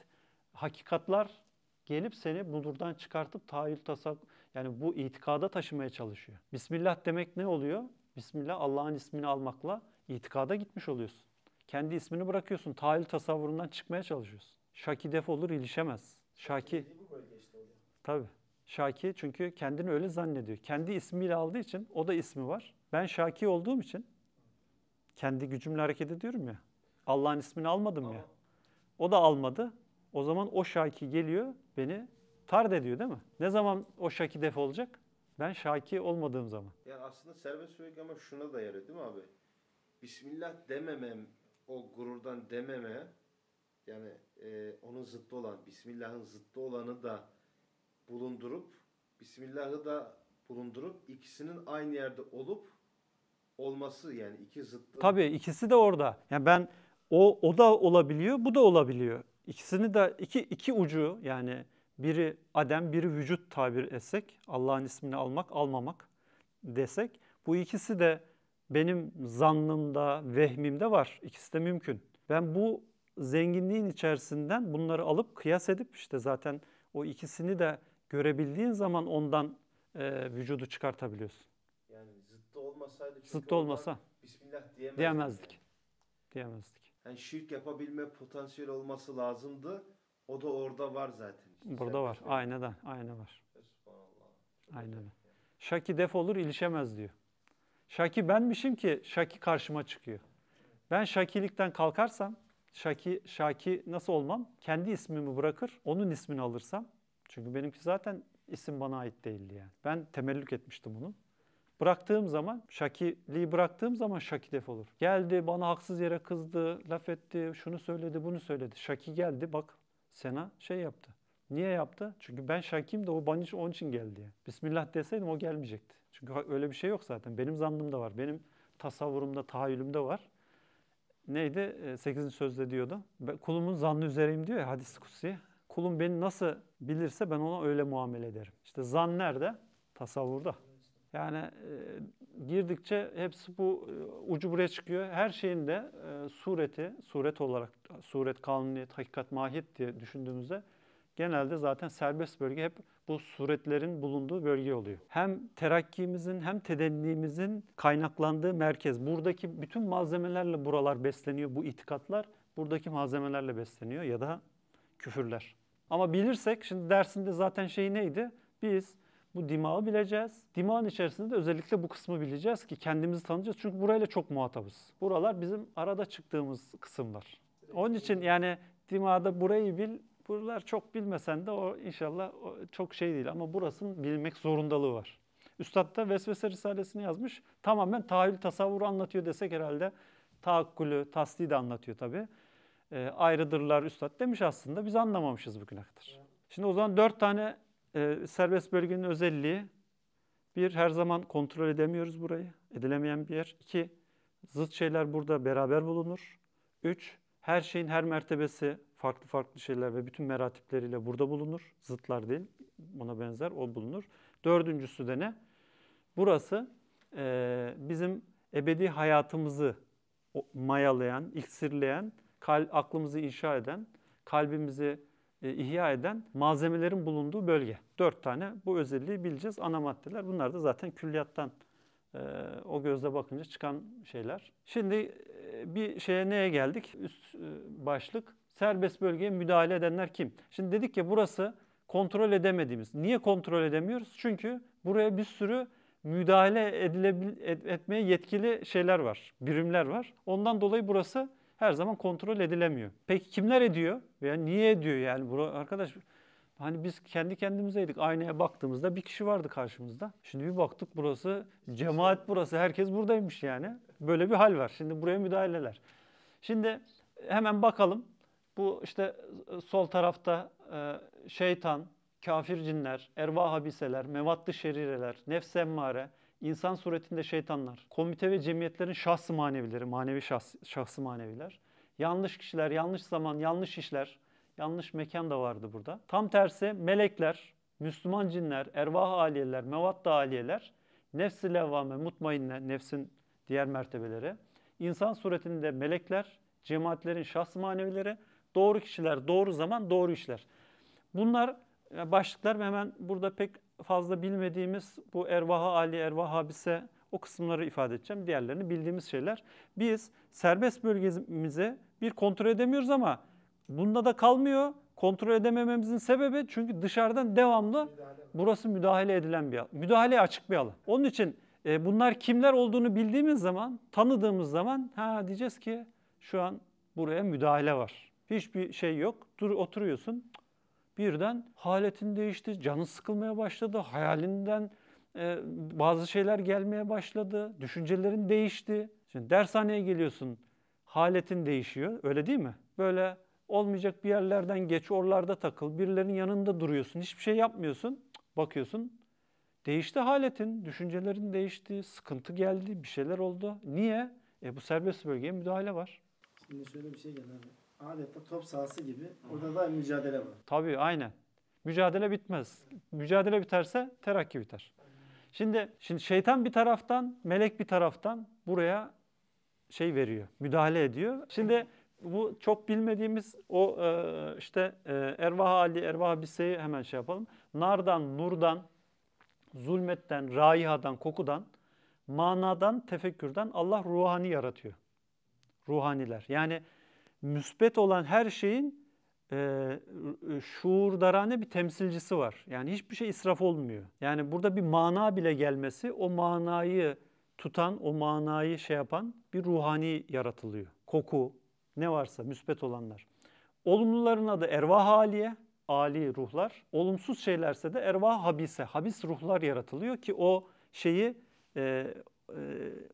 hakikatlar gelip seni bulurdan çıkartıp tahayyül tasak yani bu itikada taşımaya çalışıyor. Bismillah demek ne oluyor? Bismillah Allah'ın ismini almakla İtikada gitmiş oluyorsun. Kendi ismini bırakıyorsun. Tahil tasavvurundan çıkmaya çalışıyorsun. Şaki def olur ilişemez. Şaki... tabi. Şaki çünkü kendini öyle zannediyor. Kendi ismiyle aldığı için o da ismi var. Ben Şaki olduğum için kendi gücümle hareket ediyorum ya. Allah'ın ismini almadım Ama. ya. O da almadı. O zaman o Şaki geliyor beni tard ediyor değil mi? Ne zaman o Şaki def olacak? Ben Şaki olmadığım zaman. Yani aslında serbest ama şuna da yarıyor değil mi abi? Bismillah dememem, o gururdan dememe, yani e, onun zıttı olan, Bismillah'ın zıttı olanı da bulundurup, Bismillah'ı da bulundurup, ikisinin aynı yerde olup olması yani iki zıttı. Tabii ikisi de orada. Yani ben o, o da olabiliyor, bu da olabiliyor. İkisini de iki, iki ucu yani biri adem, biri vücut tabir etsek, Allah'ın ismini almak, almamak desek, bu ikisi de benim zannımda, vehmimde var. İkisi de mümkün. Ben bu zenginliğin içerisinden bunları alıp kıyas edip işte zaten o ikisini de görebildiğin zaman ondan e, vücudu çıkartabiliyorsun. Yani zıttı olmasaydı çünkü zıttı olmasa bismillah diyemezdik. Diyemezdik. Yani. Diyemezdik. Yani şirk yapabilme potansiyeli olması lazımdı. O da orada var zaten. İşte Burada var. Aynen, şey aynen var. Subhanallah. Aynen. Şaki def olur ilişemez diyor. Şaki benmişim ki Şaki karşıma çıkıyor. Ben Şakilikten kalkarsam, Şaki, Şaki nasıl olmam? Kendi ismimi bırakır, onun ismini alırsam. Çünkü benimki zaten isim bana ait değildi yani. Ben temellük etmiştim bunu. Bıraktığım zaman, Şakiliği bıraktığım zaman Şaki def olur. Geldi bana haksız yere kızdı, laf etti, şunu söyledi, bunu söyledi. Şaki geldi bak Sena şey yaptı. Niye yaptı? Çünkü ben Şakim de o baniş onun için geldi. Bismillah deseydim o gelmeyecekti. Çünkü öyle bir şey yok zaten. Benim zannımda var. Benim tasavvurumda, tahayyülümde var. Neydi? Ee, sekizinci sözde diyordu. Ben kulumun zannı üzereyim diyor ya hadis-i kutsi. Kulum beni nasıl bilirse ben ona öyle muamele ederim. İşte zan nerede? Tasavvurda. Yani e, girdikçe hepsi bu e, ucu buraya çıkıyor. Her şeyin de e, sureti, suret olarak, suret, kanuniyet, hakikat, mahiyet diye düşündüğümüzde genelde zaten serbest bölge hep bu suretlerin bulunduğu bölge oluyor. Hem terakkimizin hem tedennimizin kaynaklandığı merkez. Buradaki bütün malzemelerle buralar besleniyor bu itikatlar. Buradaki malzemelerle besleniyor ya da küfürler. Ama bilirsek şimdi dersinde zaten şey neydi? Biz bu dimağı bileceğiz. Dimağın içerisinde de özellikle bu kısmı bileceğiz ki kendimizi tanıyacağız. Çünkü burayla çok muhatabız. Buralar bizim arada çıktığımız kısımlar. Onun için yani dimağda burayı bil, Buralar çok bilmesen de o inşallah çok şey değil ama burasının bilmek zorundalığı var. Üstad da Vesvese Risalesini yazmış. Tamamen tahayyül tasavvuru anlatıyor desek herhalde tahakkülü, tasdiği de anlatıyor tabii. E, ayrıdırlar üstad demiş aslında biz anlamamışız bugüne kadar. Şimdi o zaman dört tane e, serbest bölgenin özelliği. Bir, her zaman kontrol edemiyoruz burayı. Edilemeyen bir yer. İki, zıt şeyler burada beraber bulunur. Üç, her şeyin her mertebesi farklı farklı şeyler ve bütün meratipleriyle burada bulunur. Zıtlar değil, buna benzer o bulunur. Dördüncüsü de ne? Burası e, bizim ebedi hayatımızı mayalayan, iksirleyen, kal, aklımızı inşa eden, kalbimizi e, ihya eden malzemelerin bulunduğu bölge. Dört tane bu özelliği bileceğiz. Ana maddeler bunlar da zaten külliyattan e, o gözle bakınca çıkan şeyler. Şimdi e, bir şeye neye geldik? Üst e, başlık serbest bölgeye müdahale edenler kim? Şimdi dedik ya burası kontrol edemediğimiz. Niye kontrol edemiyoruz? Çünkü buraya bir sürü müdahale edilebil, et, etmeye yetkili şeyler var, birimler var. Ondan dolayı burası her zaman kontrol edilemiyor. Peki kimler ediyor veya niye ediyor yani? Bura, arkadaş hani biz kendi kendimizeydik. Aynaya baktığımızda bir kişi vardı karşımızda. Şimdi bir baktık burası cemaat burası. Herkes buradaymış yani. Böyle bir hal var. Şimdi buraya müdahaleler. Şimdi hemen bakalım bu işte e, sol tarafta e, şeytan, kafir cinler, erva habiseler, mevatlı şerireler, nefs emmare, insan suretinde şeytanlar, komite ve cemiyetlerin şahsı manevileri, manevi şahs, şahsı maneviler, yanlış kişiler, yanlış zaman, yanlış işler, yanlış mekan da vardı burada. Tam tersi melekler, Müslüman cinler, ervah aliyeler, mevatta aliyeler, nefsi levvame, mutmainne, nefsin diğer mertebeleri, insan suretinde melekler, cemaatlerin şahs manevileri, Doğru kişiler, doğru zaman, doğru işler. Bunlar başlıklar hemen burada pek fazla bilmediğimiz bu ervaha Ali, ervaha habise o kısımları ifade edeceğim. Diğerlerini bildiğimiz şeyler. Biz serbest bölgemizi bir kontrol edemiyoruz ama bunda da kalmıyor. Kontrol edemememizin sebebi çünkü dışarıdan devamlı burası müdahale edilen bir alan. müdahale açık bir alan. Onun için e, bunlar kimler olduğunu bildiğimiz zaman, tanıdığımız zaman ha diyeceğiz ki şu an buraya müdahale var. Hiçbir şey yok. Dur oturuyorsun. Birden haletin değişti, canın sıkılmaya başladı, hayalinden e, bazı şeyler gelmeye başladı, düşüncelerin değişti. Şimdi dershaneye geliyorsun, haletin değişiyor, öyle değil mi? Böyle olmayacak bir yerlerden geç, oralarda takıl, birilerinin yanında duruyorsun, hiçbir şey yapmıyorsun, bakıyorsun. Değişti haletin, düşüncelerin değişti, sıkıntı geldi, bir şeyler oldu. Niye? E bu serbest bölgeye müdahale var. Şimdi şöyle bir şey geldi abi adeta top sahası gibi orada da mücadele var. Tabii aynen. Mücadele bitmez. Mücadele biterse terakki biter. Şimdi şimdi şeytan bir taraftan, melek bir taraftan buraya şey veriyor, müdahale ediyor. Şimdi bu çok bilmediğimiz o e, işte e, ervah Ali, ervah biseyi hemen şey yapalım. Nardan, nurdan, zulmetten, raihadan, kokudan, manadan, tefekkürden Allah ruhani yaratıyor. Ruhaniler. Yani müsbet olan her şeyin e, e, şuurdarane bir temsilcisi var. Yani hiçbir şey israf olmuyor. Yani burada bir mana bile gelmesi o manayı tutan, o manayı şey yapan bir ruhani yaratılıyor. Koku, ne varsa müsbet olanlar. Olumluların adı ervah haliye, ali ruhlar. Olumsuz şeylerse de ervah habise, habis ruhlar yaratılıyor ki o şeyi, e, e,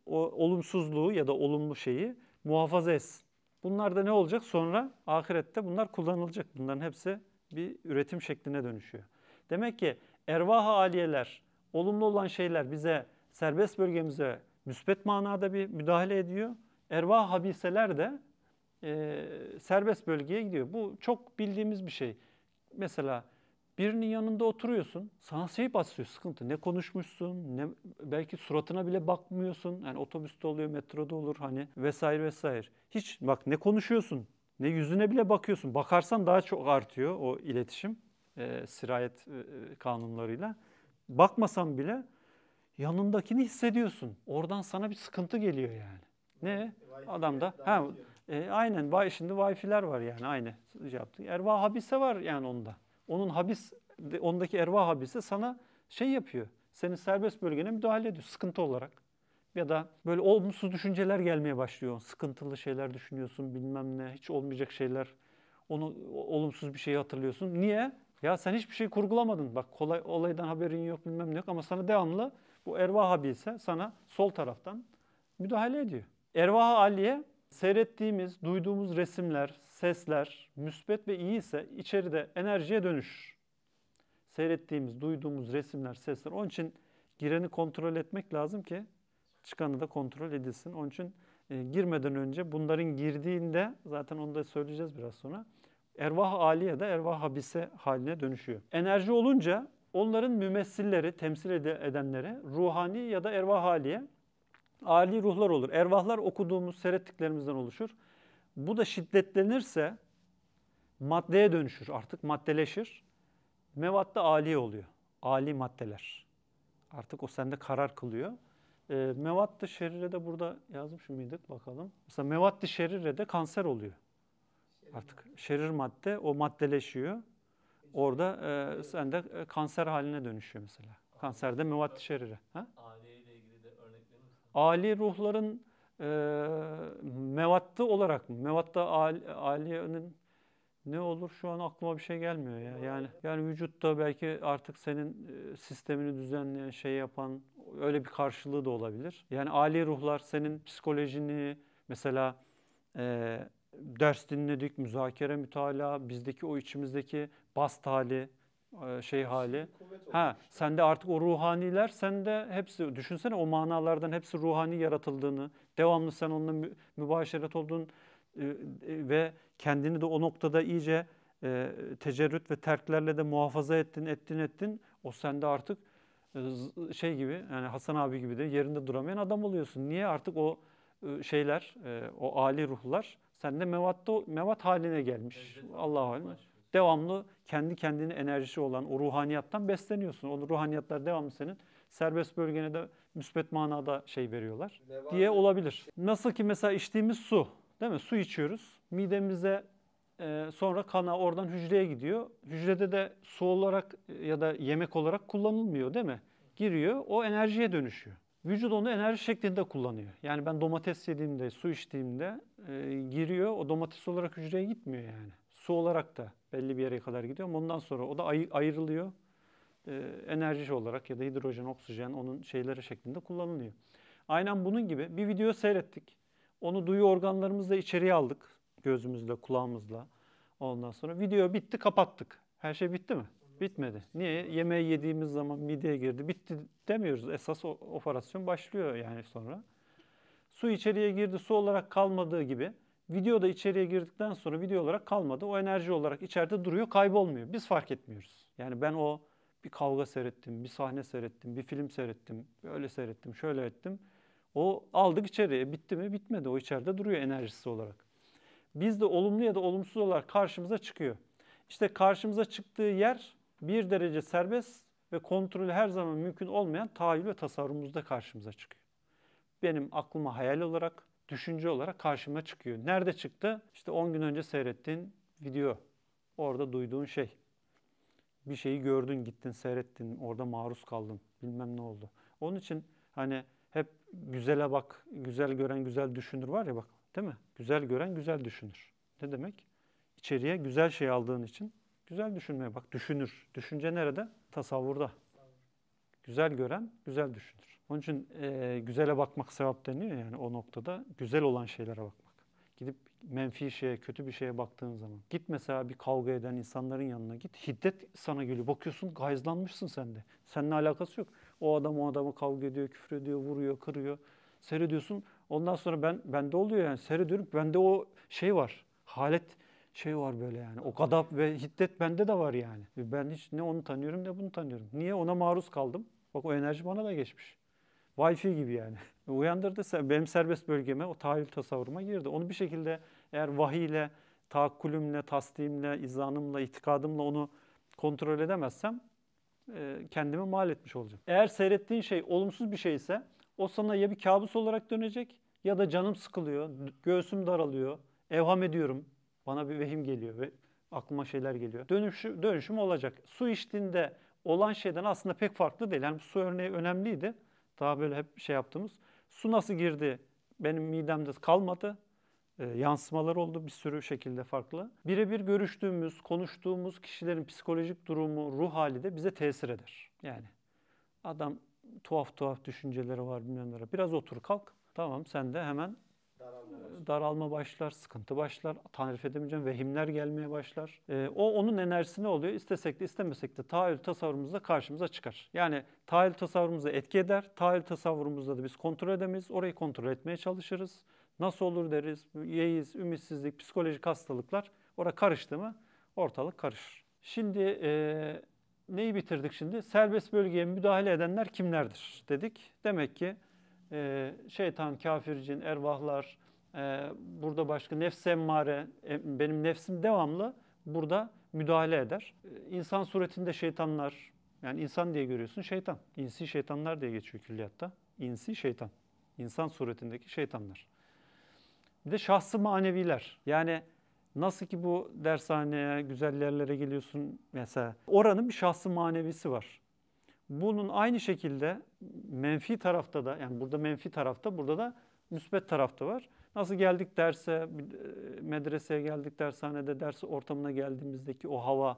o olumsuzluğu ya da olumlu şeyi muhafaza etsin. Bunlar da ne olacak? Sonra ahirette bunlar kullanılacak. Bunların hepsi bir üretim şekline dönüşüyor. Demek ki ervah-ı aliyeler, olumlu olan şeyler bize serbest bölgemize müspet manada bir müdahale ediyor. Ervah habiseler de e, serbest bölgeye gidiyor. Bu çok bildiğimiz bir şey. Mesela Birinin yanında oturuyorsun. Sana şey basıyor sıkıntı. Ne konuşmuşsun, ne belki suratına bile bakmıyorsun. Yani otobüste oluyor, metroda olur hani vesaire vesaire. Hiç bak ne konuşuyorsun, ne yüzüne bile bakıyorsun. Bakarsan daha çok artıyor o iletişim e, sirayet e, e kanunlarıyla. Bakmasan bile yanındakini hissediyorsun. Oradan sana bir sıkıntı geliyor yani. Ne? Adam da ha, e, aynen şimdi wifi'ler var yani aynı şey yaptı. Erva habise var yani onda. Onun habis, ondaki erva habisi sana şey yapıyor. Senin serbest bölgene müdahale ediyor sıkıntı olarak. Ya da böyle olumsuz düşünceler gelmeye başlıyor. Sıkıntılı şeyler düşünüyorsun bilmem ne, hiç olmayacak şeyler. Onu olumsuz bir şeyi hatırlıyorsun. Niye? Ya sen hiçbir şey kurgulamadın. Bak kolay olaydan haberin yok bilmem ne yok ama sana devamlı bu Erva habise sana sol taraftan müdahale ediyor. Erva aliye seyrettiğimiz, duyduğumuz resimler, sesler müsbet ve iyi ise içeride enerjiye dönüşür. Seyrettiğimiz, duyduğumuz resimler, sesler. Onun için gireni kontrol etmek lazım ki çıkanı da kontrol edilsin. Onun için e, girmeden önce bunların girdiğinde zaten onu da söyleyeceğiz biraz sonra. Ervah ya da ervah habise haline dönüşüyor. Enerji olunca onların mümessilleri, temsil edenleri ruhani ya da ervah haliye, ali ruhlar olur. Ervahlar okuduğumuz, seyrettiklerimizden oluşur. Bu da şiddetlenirse maddeye dönüşür artık maddeleşir. Mevatta ali oluyor. Ali maddeler. Artık o sende karar kılıyor. E, ee, mevattı şerire de burada yazmış mıydık bakalım. Mesela mevattı şerire de kanser oluyor. Artık şerir madde o maddeleşiyor. Orada e, sende e, kanser haline dönüşüyor mesela. Kanserde mevattı şerire. Ha? Aliye ile ilgili de örnek verir misin? Ali ruhların e, mevatta olarak mı? Mevatta al, aliyenin ne olur şu an aklıma bir şey gelmiyor ya. Yani yani vücutta belki artık senin sistemini düzenleyen, şey yapan öyle bir karşılığı da olabilir. Yani ali ruhlar senin psikolojini mesela e, ders dinledik, müzakere, mütalaa, bizdeki o içimizdeki bast hali, e, şey hali. Ha, sen de artık o ruhaniler de hepsi düşünsene o manalardan hepsi ruhani yaratıldığını, devamlı sen onunla mü, mübaşeret olduğun e, e, ve kendini de o noktada iyice e, tecerrüt ve terklerle de muhafaza ettin, ettin, ettin. O sende artık şey gibi yani Hasan abi gibi de yerinde duramayan adam oluyorsun. Niye artık o şeyler, o ali ruhlar sende mevatta mevat haline gelmiş. Allah'a emanet Devamlı kendi kendine enerjisi olan o ruhaniyattan besleniyorsun. O ruhaniyatlar devamlı senin serbest bölgene de müspet manada şey veriyorlar Devam diye olabilir. Nasıl ki mesela içtiğimiz su değil mi? Su içiyoruz. Midemize e, sonra kana oradan hücreye gidiyor. Hücrede de su olarak e, ya da yemek olarak kullanılmıyor değil mi? Giriyor o enerjiye dönüşüyor. Vücut onu enerji şeklinde kullanıyor. Yani ben domates yediğimde, su içtiğimde e, giriyor. O domates olarak hücreye gitmiyor yani su olarak da belli bir yere kadar gidiyor ondan sonra o da ay- ayrılıyor. Ee, enerji olarak ya da hidrojen, oksijen onun şeyleri şeklinde kullanılıyor. Aynen bunun gibi bir video seyrettik. Onu duyu organlarımızla içeriye aldık. Gözümüzle, kulağımızla. Ondan sonra video bitti, kapattık. Her şey bitti mi? Bitmedi. Niye? Yemeği yediğimiz zaman mideye girdi. Bitti demiyoruz. Esas operasyon başlıyor yani sonra. Su içeriye girdi, su olarak kalmadığı gibi videoda içeriye girdikten sonra video olarak kalmadı. O enerji olarak içeride duruyor, kaybolmuyor. Biz fark etmiyoruz. Yani ben o bir kavga seyrettim, bir sahne seyrettim, bir film seyrettim, böyle seyrettim, şöyle ettim. O aldık içeriye. E, bitti mi? Bitmedi. O içeride duruyor enerjisi olarak. Biz de olumlu ya da olumsuz olarak karşımıza çıkıyor. İşte karşımıza çıktığı yer bir derece serbest ve kontrolü her zaman mümkün olmayan tahayyül ve tasarrumumuzda karşımıza çıkıyor. Benim aklıma hayal olarak, düşünce olarak karşıma çıkıyor. Nerede çıktı? İşte 10 gün önce seyrettiğin video. Orada duyduğun şey. Bir şeyi gördün, gittin, seyrettin, orada maruz kaldın. Bilmem ne oldu. Onun için hani hep güzele bak, güzel gören güzel düşünür var ya bak değil mi? Güzel gören güzel düşünür. Ne demek? İçeriye güzel şey aldığın için güzel düşünmeye bak. Düşünür. Düşünce nerede? Tasavvurda. Güzel gören güzel düşünür. Onun için e, güzele bakmak sevap deniyor yani o noktada. Güzel olan şeylere bakmak. Gidip menfi şeye, kötü bir şeye baktığın zaman. Git mesela bir kavga eden insanların yanına git. Hiddet sana geliyor. Bakıyorsun gayzlanmışsın sen de. Seninle alakası yok. O adam o adama kavga ediyor, küfür ediyor, vuruyor, kırıyor. Seyrediyorsun. Ondan sonra ben bende oluyor yani. Seyrediyorum. Bende o şey var. Halet şey var böyle yani. O kadap ve hiddet bende de var yani. Ben hiç ne onu tanıyorum ne bunu tanıyorum. Niye? Ona maruz kaldım. Bak o enerji bana da geçmiş. Wi-Fi gibi yani. Uyandırdı benim serbest bölgeme, o tahayyül tasavvuruma girdi. Onu bir şekilde eğer vahiyle, takkulümle, tasdimle, izanımla, itikadımla onu kontrol edemezsem e, kendimi mal etmiş olacağım. Eğer seyrettiğin şey olumsuz bir şey ise o sana ya bir kabus olarak dönecek ya da canım sıkılıyor, göğsüm daralıyor, evham ediyorum, bana bir vehim geliyor ve aklıma şeyler geliyor. Dönüşüm, dönüşüm olacak. Su içtiğinde olan şeyden aslında pek farklı değil. Yani bu su örneği önemliydi. Daha böyle hep şey yaptığımız. Su nasıl girdi benim midemde kalmadı. E, yansımalar oldu bir sürü şekilde farklı. Birebir görüştüğümüz, konuştuğumuz kişilerin psikolojik durumu, ruh hali de bize tesir eder. Yani adam tuhaf tuhaf düşünceleri var bilmem Biraz otur kalk. Tamam sen de hemen daralma başlar. daralma başlar, sıkıntı başlar, tarif edemeyeceğim vehimler gelmeye başlar. E, o onun enerjisi ne oluyor? İstesek de istemesek de tahayyül tasavvurumuzda karşımıza çıkar. Yani tahayyül tasavvurumuza etki eder. Tahayyül tasavvurumuzda da biz kontrol edemeyiz. Orayı kontrol etmeye çalışırız. Nasıl olur deriz, yeyiz, ümitsizlik, psikolojik hastalıklar. Orada karıştı mı ortalık karışır. Şimdi e, neyi bitirdik şimdi? Serbest bölgeye müdahale edenler kimlerdir dedik. Demek ki e, şeytan, kafir cin, ervahlar, e, burada başka nefs emmare, e, benim nefsim devamlı burada müdahale eder. E, insan suretinde şeytanlar, yani insan diye görüyorsun şeytan. İnsi şeytanlar diye geçiyor külliyatta. İnsi şeytan. insan suretindeki şeytanlar. Bir de şahsı maneviler. Yani nasıl ki bu dershaneye, güzel yerlere geliyorsun mesela. Oranın bir şahsı manevisi var. Bunun aynı şekilde menfi tarafta da yani burada menfi tarafta burada da müsbet tarafta var. Nasıl geldik derse, e, medreseye geldik dershanede, ders ortamına geldiğimizdeki o hava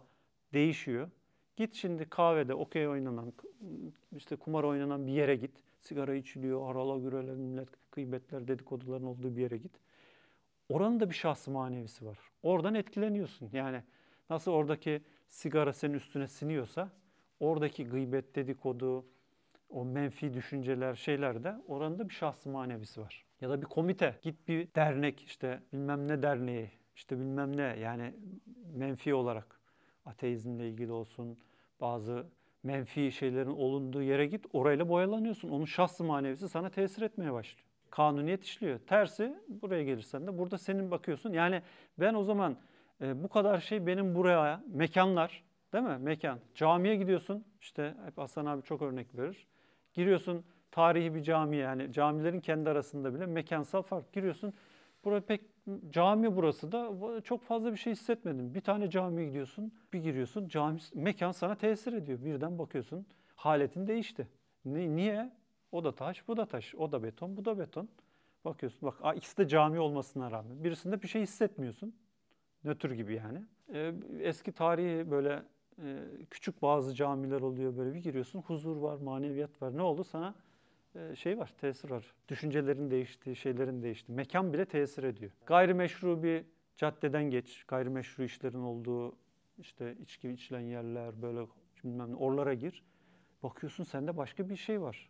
değişiyor. Git şimdi kahvede okey oynanan, işte kumar oynanan bir yere git. Sigara içiliyor, harala gürele, millet kıybetler, dedikoduların olduğu bir yere git. Oranın da bir şahsı manevisi var. Oradan etkileniyorsun. Yani nasıl oradaki sigara senin üstüne siniyorsa, oradaki gıybet, dedikodu, o menfi düşünceler şeylerde oranda bir şahs manevisi var. Ya da bir komite, git bir dernek işte bilmem ne derneği, işte bilmem ne yani menfi olarak ateizmle ilgili olsun bazı menfi şeylerin olunduğu yere git orayla boyalanıyorsun. Onun şahs manevisi sana tesir etmeye başlıyor. Kanuniyet işliyor. Tersi buraya gelirsen de burada senin bakıyorsun. Yani ben o zaman e, bu kadar şey benim buraya mekanlar değil mi? Mekan. Camiye gidiyorsun. İşte hep Aslan abi çok örnek verir. Giriyorsun tarihi bir cami yani camilerin kendi arasında bile mekansal fark. Giriyorsun Burası pek cami burası da çok fazla bir şey hissetmedim. Bir tane camiye gidiyorsun, bir giriyorsun, cami mekan sana tesir ediyor. Birden bakıyorsun, haletin değişti. Niye? O da taş, bu da taş. O da beton, bu da beton. Bakıyorsun bak ikisi de cami olmasına rağmen. Birisinde bir şey hissetmiyorsun. Nötr gibi yani. Ee, eski tarihi böyle e, küçük bazı camiler oluyor böyle bir giriyorsun huzur var, maneviyat var. Ne oldu sana? E, şey var, tesir var. Düşüncelerin değişti, şeylerin değişti. Mekan bile tesir ediyor. Gayrimeşru bir caddeden geç, gayrimeşru işlerin olduğu işte içki içilen yerler böyle bilmem ne oralara gir. Bakıyorsun sende başka bir şey var.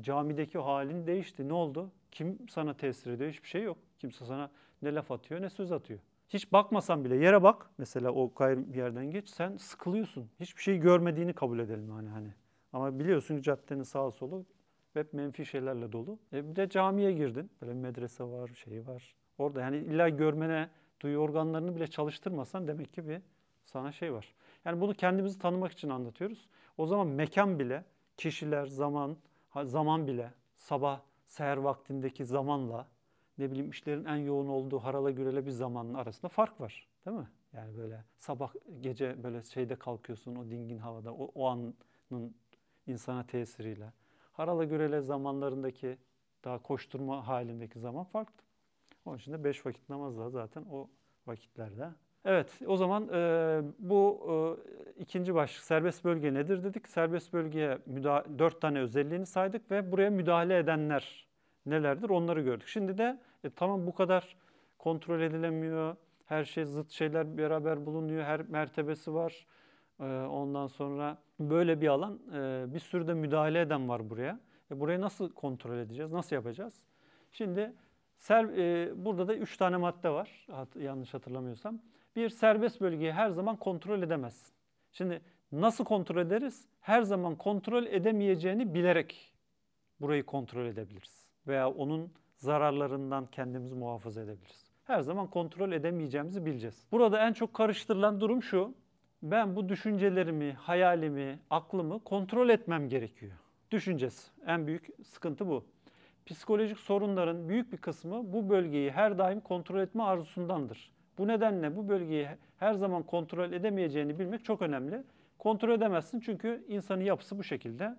Camideki halin değişti. Ne oldu? Kim sana tesir ediyor? Hiçbir şey yok. Kimse sana ne laf atıyor ne söz atıyor. Hiç bakmasan bile yere bak. Mesela o kayır bir yerden geç. Sen sıkılıyorsun. Hiçbir şey görmediğini kabul edelim hani hani. Ama biliyorsun ki caddenin sağa solu hep menfi şeylerle dolu. E bir de camiye girdin. Böyle bir medrese var, şey var. Orada yani illa görmene, duyu organlarını bile çalıştırmasan demek ki bir sana şey var. Yani bunu kendimizi tanımak için anlatıyoruz. O zaman mekan bile, kişiler, zaman, zaman bile, sabah, seher vaktindeki zamanla ne bileyim işlerin en yoğun olduğu harala gürele bir zamanın arasında fark var. Değil mi? Yani böyle sabah gece böyle şeyde kalkıyorsun o dingin havada o, o anın insana tesiriyle. Harala gürele zamanlarındaki daha koşturma halindeki zaman farklı. Onun için de beş vakit namaz da zaten o vakitlerde. Evet o zaman e, bu e, ikinci başlık serbest bölge nedir dedik. Serbest bölgeye müda- dört tane özelliğini saydık ve buraya müdahale edenler nelerdir onları gördük. Şimdi de e, tamam bu kadar kontrol edilemiyor. Her şey zıt şeyler beraber bulunuyor. Her mertebesi var. E, ondan sonra böyle bir alan e, bir sürü de müdahale eden var buraya. E, burayı nasıl kontrol edeceğiz? Nasıl yapacağız? Şimdi ser, e, burada da üç tane madde var hat, yanlış hatırlamıyorsam. Bir serbest bölgeyi her zaman kontrol edemezsin. Şimdi nasıl kontrol ederiz? Her zaman kontrol edemeyeceğini bilerek burayı kontrol edebiliriz. Veya onun zararlarından kendimizi muhafaza edebiliriz. Her zaman kontrol edemeyeceğimizi bileceğiz. Burada en çok karıştırılan durum şu. Ben bu düşüncelerimi, hayalimi, aklımı kontrol etmem gerekiyor. Düşüncesi. En büyük sıkıntı bu. Psikolojik sorunların büyük bir kısmı bu bölgeyi her daim kontrol etme arzusundandır. Bu nedenle bu bölgeyi her zaman kontrol edemeyeceğini bilmek çok önemli. Kontrol edemezsin çünkü insanın yapısı bu şekilde.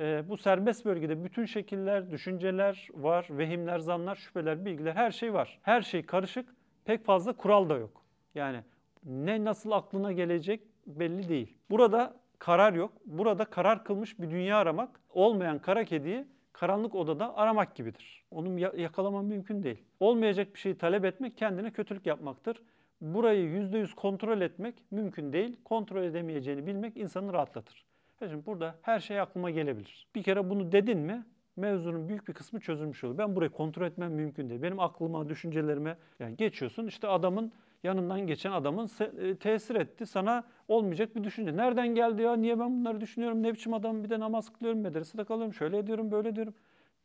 Ee, bu serbest bölgede bütün şekiller, düşünceler var, vehimler, zanlar, şüpheler, bilgiler her şey var. Her şey karışık, pek fazla kural da yok. Yani ne nasıl aklına gelecek belli değil. Burada karar yok. Burada karar kılmış bir dünya aramak olmayan kara kediyi karanlık odada aramak gibidir. Onu yakalaman mümkün değil. Olmayacak bir şeyi talep etmek kendine kötülük yapmaktır. Burayı %100 kontrol etmek mümkün değil. Kontrol edemeyeceğini bilmek insanı rahatlatır. Şimdi burada her şey aklıma gelebilir. Bir kere bunu dedin mi mevzunun büyük bir kısmı çözülmüş oluyor. Ben burayı kontrol etmem mümkün değil. Benim aklıma, düşüncelerime yani geçiyorsun. İşte adamın yanından geçen adamın e, tesir etti sana olmayacak bir düşünce. Nereden geldi ya? Niye ben bunları düşünüyorum? Ne biçim adam bir de namaz kılıyorum, de kalıyorum, şöyle ediyorum, böyle diyorum.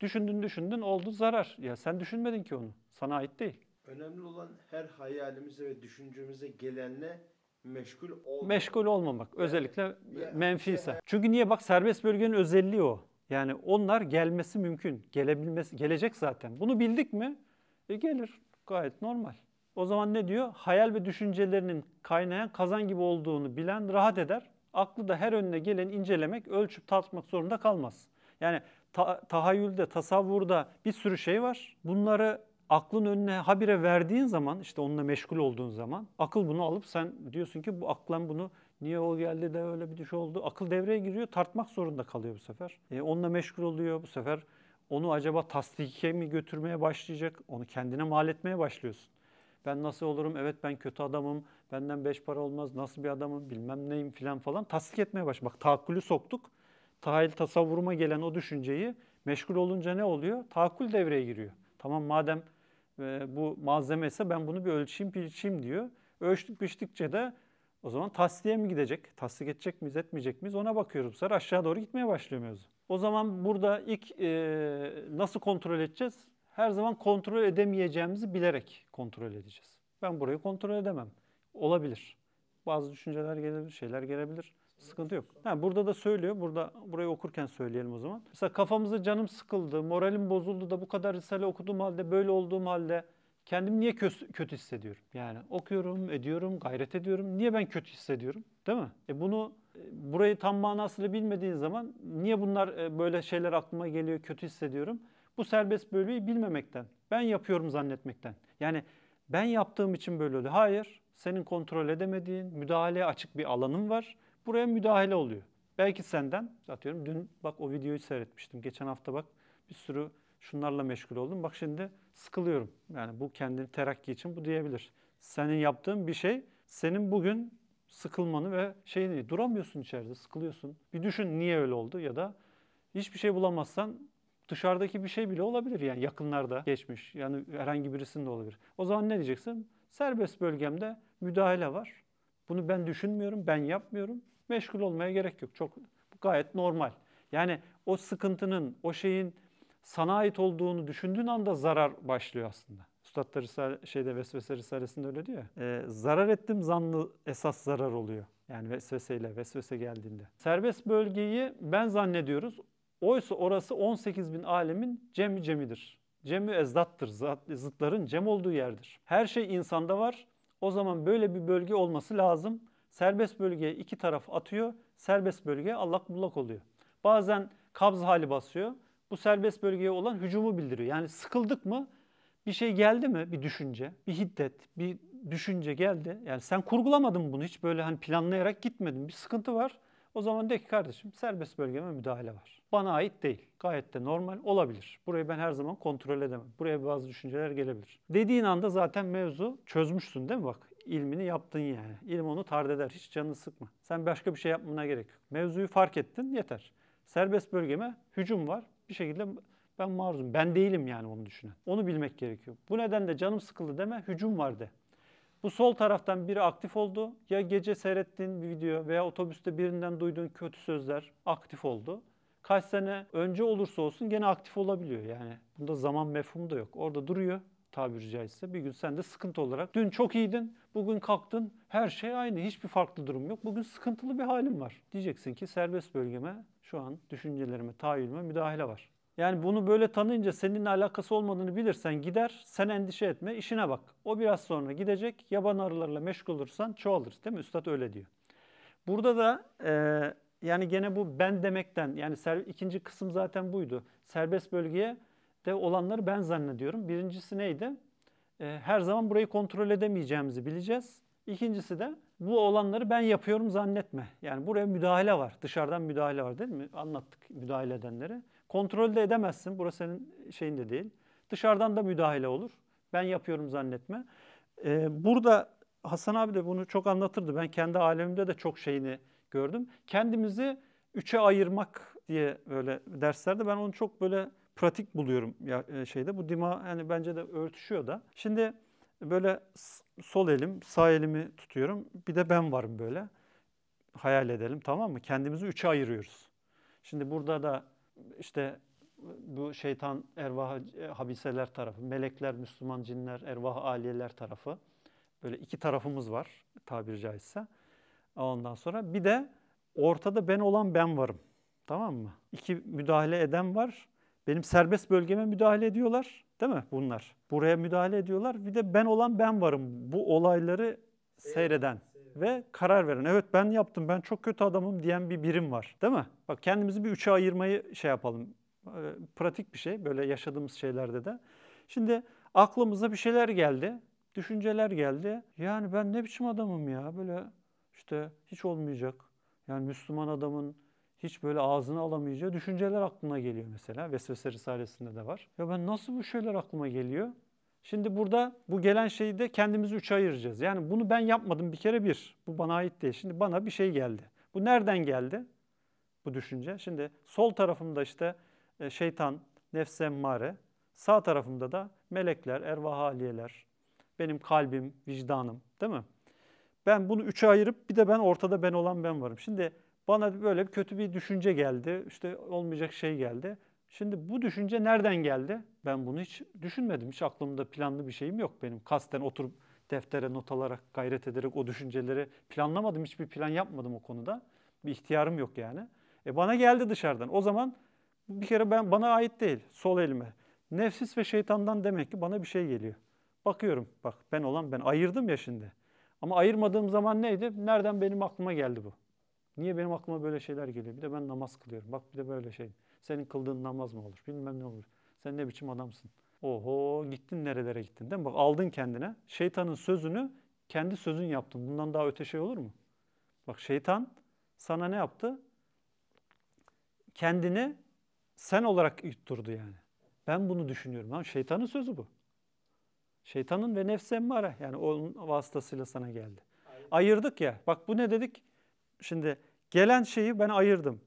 Düşündün, düşündün, oldu zarar. Ya sen düşünmedin ki onu. Sana ait değil. Önemli olan her hayalimize ve düşüncemize gelenle meşgul olmamak. Meşgul olmamak. Özellikle yani, menfiyse. Yani. Çünkü niye bak serbest bölgenin özelliği o. Yani onlar gelmesi mümkün. Gelebilmesi gelecek zaten. Bunu bildik mi? E gelir. Gayet normal. O zaman ne diyor? Hayal ve düşüncelerinin kaynayan kazan gibi olduğunu bilen rahat eder. Aklı da her önüne geleni incelemek, ölçüp tartmak zorunda kalmaz. Yani ta- tahayyülde, tasavvurda bir sürü şey var. Bunları aklın önüne habire verdiğin zaman işte onunla meşgul olduğun zaman akıl bunu alıp sen diyorsun ki bu aklın bunu niye o geldi de öyle bir düş şey oldu. Akıl devreye giriyor tartmak zorunda kalıyor bu sefer. E, onunla meşgul oluyor bu sefer onu acaba tasdike mi götürmeye başlayacak onu kendine mal etmeye başlıyorsun. Ben nasıl olurum? Evet ben kötü adamım. Benden beş para olmaz. Nasıl bir adamım? Bilmem neyim filan falan. Tasdik etmeye baş. Bak tahakkülü soktuk. Tahil tasavvuruma gelen o düşünceyi meşgul olunca ne oluyor? Tahakkül devreye giriyor. Tamam madem e, bu malzeme ise ben bunu bir ölçeyim biçeyim diyor. Ölçtük biçtikçe de o zaman tasliye mi gidecek? Tasdik edecek miyiz etmeyecek miyiz ona bakıyoruz. Bu sefer aşağı doğru gitmeye başlıyor mevzu. O zaman burada ilk e, nasıl kontrol edeceğiz? Her zaman kontrol edemeyeceğimizi bilerek kontrol edeceğiz. Ben burayı kontrol edemem. Olabilir. Bazı düşünceler gelebilir, şeyler gelebilir. Sıkıntı yok. Ha, burada da söylüyor. Burada burayı okurken söyleyelim o zaman. Mesela kafamızı canım sıkıldı, moralim bozuldu da bu kadar risale okuduğum halde, böyle olduğum halde kendimi niye kö- kötü hissediyorum? Yani okuyorum, ediyorum, gayret ediyorum. Niye ben kötü hissediyorum? Değil mi? E bunu e, burayı tam manasıyla bilmediğin zaman niye bunlar e, böyle şeyler aklıma geliyor, kötü hissediyorum? Bu serbest bölüyü bilmemekten, ben yapıyorum zannetmekten. Yani ben yaptığım için böyle oluyor. Hayır, senin kontrol edemediğin, müdahaleye açık bir alanın var buraya müdahale oluyor. Belki senden atıyorum dün bak o videoyu seyretmiştim. Geçen hafta bak bir sürü şunlarla meşgul oldum. Bak şimdi sıkılıyorum. Yani bu kendini terakki için bu diyebilir. Senin yaptığın bir şey senin bugün sıkılmanı ve şeyini duramıyorsun içeride sıkılıyorsun. Bir düşün niye öyle oldu ya da hiçbir şey bulamazsan dışarıdaki bir şey bile olabilir yani yakınlarda geçmiş yani herhangi birisinde olabilir. O zaman ne diyeceksin? Serbest bölgemde müdahale var. Bunu ben düşünmüyorum, ben yapmıyorum meşgul olmaya gerek yok. Çok gayet normal. Yani o sıkıntının, o şeyin sana ait olduğunu düşündüğün anda zarar başlıyor aslında. Üstad da Risale, şeyde Vesvese Risalesi'nde öyle diyor ya. E, zarar ettim zanlı esas zarar oluyor. Yani vesveseyle, vesvese geldiğinde. Serbest bölgeyi ben zannediyoruz. Oysa orası 18 bin alemin cemi cemidir. Cemi ezdattır, zıtların cem olduğu yerdir. Her şey insanda var. O zaman böyle bir bölge olması lazım.'' Serbest bölgeye iki taraf atıyor. Serbest bölge allak bullak oluyor. Bazen kabz hali basıyor. Bu serbest bölgeye olan hücumu bildiriyor. Yani sıkıldık mı bir şey geldi mi bir düşünce, bir hiddet, bir düşünce geldi. Yani sen kurgulamadın bunu hiç böyle hani planlayarak gitmedin. Bir sıkıntı var. O zaman de ki kardeşim serbest bölgeme müdahale var. Bana ait değil. Gayet de normal olabilir. Burayı ben her zaman kontrol edemem. Buraya bazı düşünceler gelebilir. Dediğin anda zaten mevzu çözmüşsün değil mi bak? ilmini yaptın yani. İlim onu tard eder. Hiç canını sıkma. Sen başka bir şey yapmana gerek yok. Mevzuyu fark ettin yeter. Serbest bölgeme hücum var. Bir şekilde ben maruzum. Ben değilim yani onu düşünen. Onu bilmek gerekiyor. Bu nedenle canım sıkıldı deme hücum var de. Bu sol taraftan biri aktif oldu. Ya gece seyrettiğin bir video veya otobüste birinden duyduğun kötü sözler aktif oldu. Kaç sene önce olursa olsun gene aktif olabiliyor yani. Bunda zaman mefhumu da yok. Orada duruyor tabiri caizse bir gün sen de sıkıntı olarak dün çok iyiydin, bugün kalktın, her şey aynı, hiçbir farklı durum yok. Bugün sıkıntılı bir halim var. Diyeceksin ki serbest bölgeme şu an düşüncelerime, tahayyülüme müdahale var. Yani bunu böyle tanıyınca seninle alakası olmadığını bilirsen gider, sen endişe etme, işine bak. O biraz sonra gidecek, yaban arılarla meşgul olursan çoğalır değil mi? Üstad öyle diyor. Burada da e, yani gene bu ben demekten, yani ser, ikinci kısım zaten buydu. Serbest bölgeye de olanları ben zannediyorum. Birincisi neydi? E, her zaman burayı kontrol edemeyeceğimizi bileceğiz. İkincisi de bu olanları ben yapıyorum zannetme. Yani buraya müdahale var. Dışarıdan müdahale var değil mi? Anlattık müdahale edenleri. Kontrol de edemezsin. Burası senin şeyin de değil. Dışarıdan da müdahale olur. Ben yapıyorum zannetme. Ee, burada Hasan abi de bunu çok anlatırdı. Ben kendi alemimde de çok şeyini gördüm. Kendimizi üçe ayırmak diye böyle derslerde ben onu çok böyle pratik buluyorum ya, e, şeyde. Bu dima yani bence de örtüşüyor da. Şimdi böyle sol elim, sağ elimi tutuyorum. Bir de ben varım böyle. Hayal edelim tamam mı? Kendimizi üçe ayırıyoruz. Şimdi burada da işte bu şeytan ervah e, habiseler tarafı, melekler, Müslüman cinler, ervah aliyeler tarafı. Böyle iki tarafımız var tabiri caizse. Ondan sonra bir de ortada ben olan ben varım. Tamam mı? İki müdahale eden var. Benim serbest bölgeme müdahale ediyorlar değil mi bunlar? Buraya müdahale ediyorlar. Bir de ben olan ben varım bu olayları seyreden ve karar veren. Evet ben yaptım ben çok kötü adamım diyen bir birim var değil mi? Bak kendimizi bir üçe ayırmayı şey yapalım. E, pratik bir şey böyle yaşadığımız şeylerde de. Şimdi aklımıza bir şeyler geldi. Düşünceler geldi. Yani ben ne biçim adamım ya böyle işte hiç olmayacak. Yani Müslüman adamın hiç böyle ağzını alamayacağı düşünceler aklına geliyor mesela. Vesvese Risalesi'nde de var. Ya ben nasıl bu şeyler aklıma geliyor? Şimdi burada bu gelen şeyi de kendimizi üçe ayıracağız. Yani bunu ben yapmadım bir kere bir. Bu bana ait değil. Şimdi bana bir şey geldi. Bu nereden geldi? Bu düşünce. Şimdi sol tarafımda işte e, şeytan, nefs mare. Sağ tarafımda da melekler, ervah haliyeler, benim kalbim, vicdanım değil mi? Ben bunu üçe ayırıp bir de ben ortada ben olan ben varım. Şimdi bana böyle kötü bir düşünce geldi. İşte olmayacak şey geldi. Şimdi bu düşünce nereden geldi? Ben bunu hiç düşünmedim. Hiç aklımda planlı bir şeyim yok benim. Kasten oturup deftere not alarak, gayret ederek o düşünceleri planlamadım. Hiçbir plan yapmadım o konuda. Bir ihtiyarım yok yani. E bana geldi dışarıdan. O zaman bir kere ben bana ait değil. Sol elime. Nefsis ve şeytandan demek ki bana bir şey geliyor. Bakıyorum bak ben olan ben ayırdım ya şimdi. Ama ayırmadığım zaman neydi? Nereden benim aklıma geldi bu? Niye benim aklıma böyle şeyler geliyor? Bir de ben namaz kılıyorum. Bak bir de böyle şey. Senin kıldığın namaz mı olur? Bilmem ne olur. Sen ne biçim adamsın? Oho gittin nerelere gittin değil mi? Bak aldın kendine. Şeytanın sözünü kendi sözün yaptın. Bundan daha öte şey olur mu? Bak şeytan sana ne yaptı? Kendini sen olarak yutturdu yani. Ben bunu düşünüyorum. ama şeytanın sözü bu. Şeytanın ve nefsi emmare yani onun vasıtasıyla sana geldi. Ayırdık ya. Bak bu ne dedik? Şimdi gelen şeyi ben ayırdım.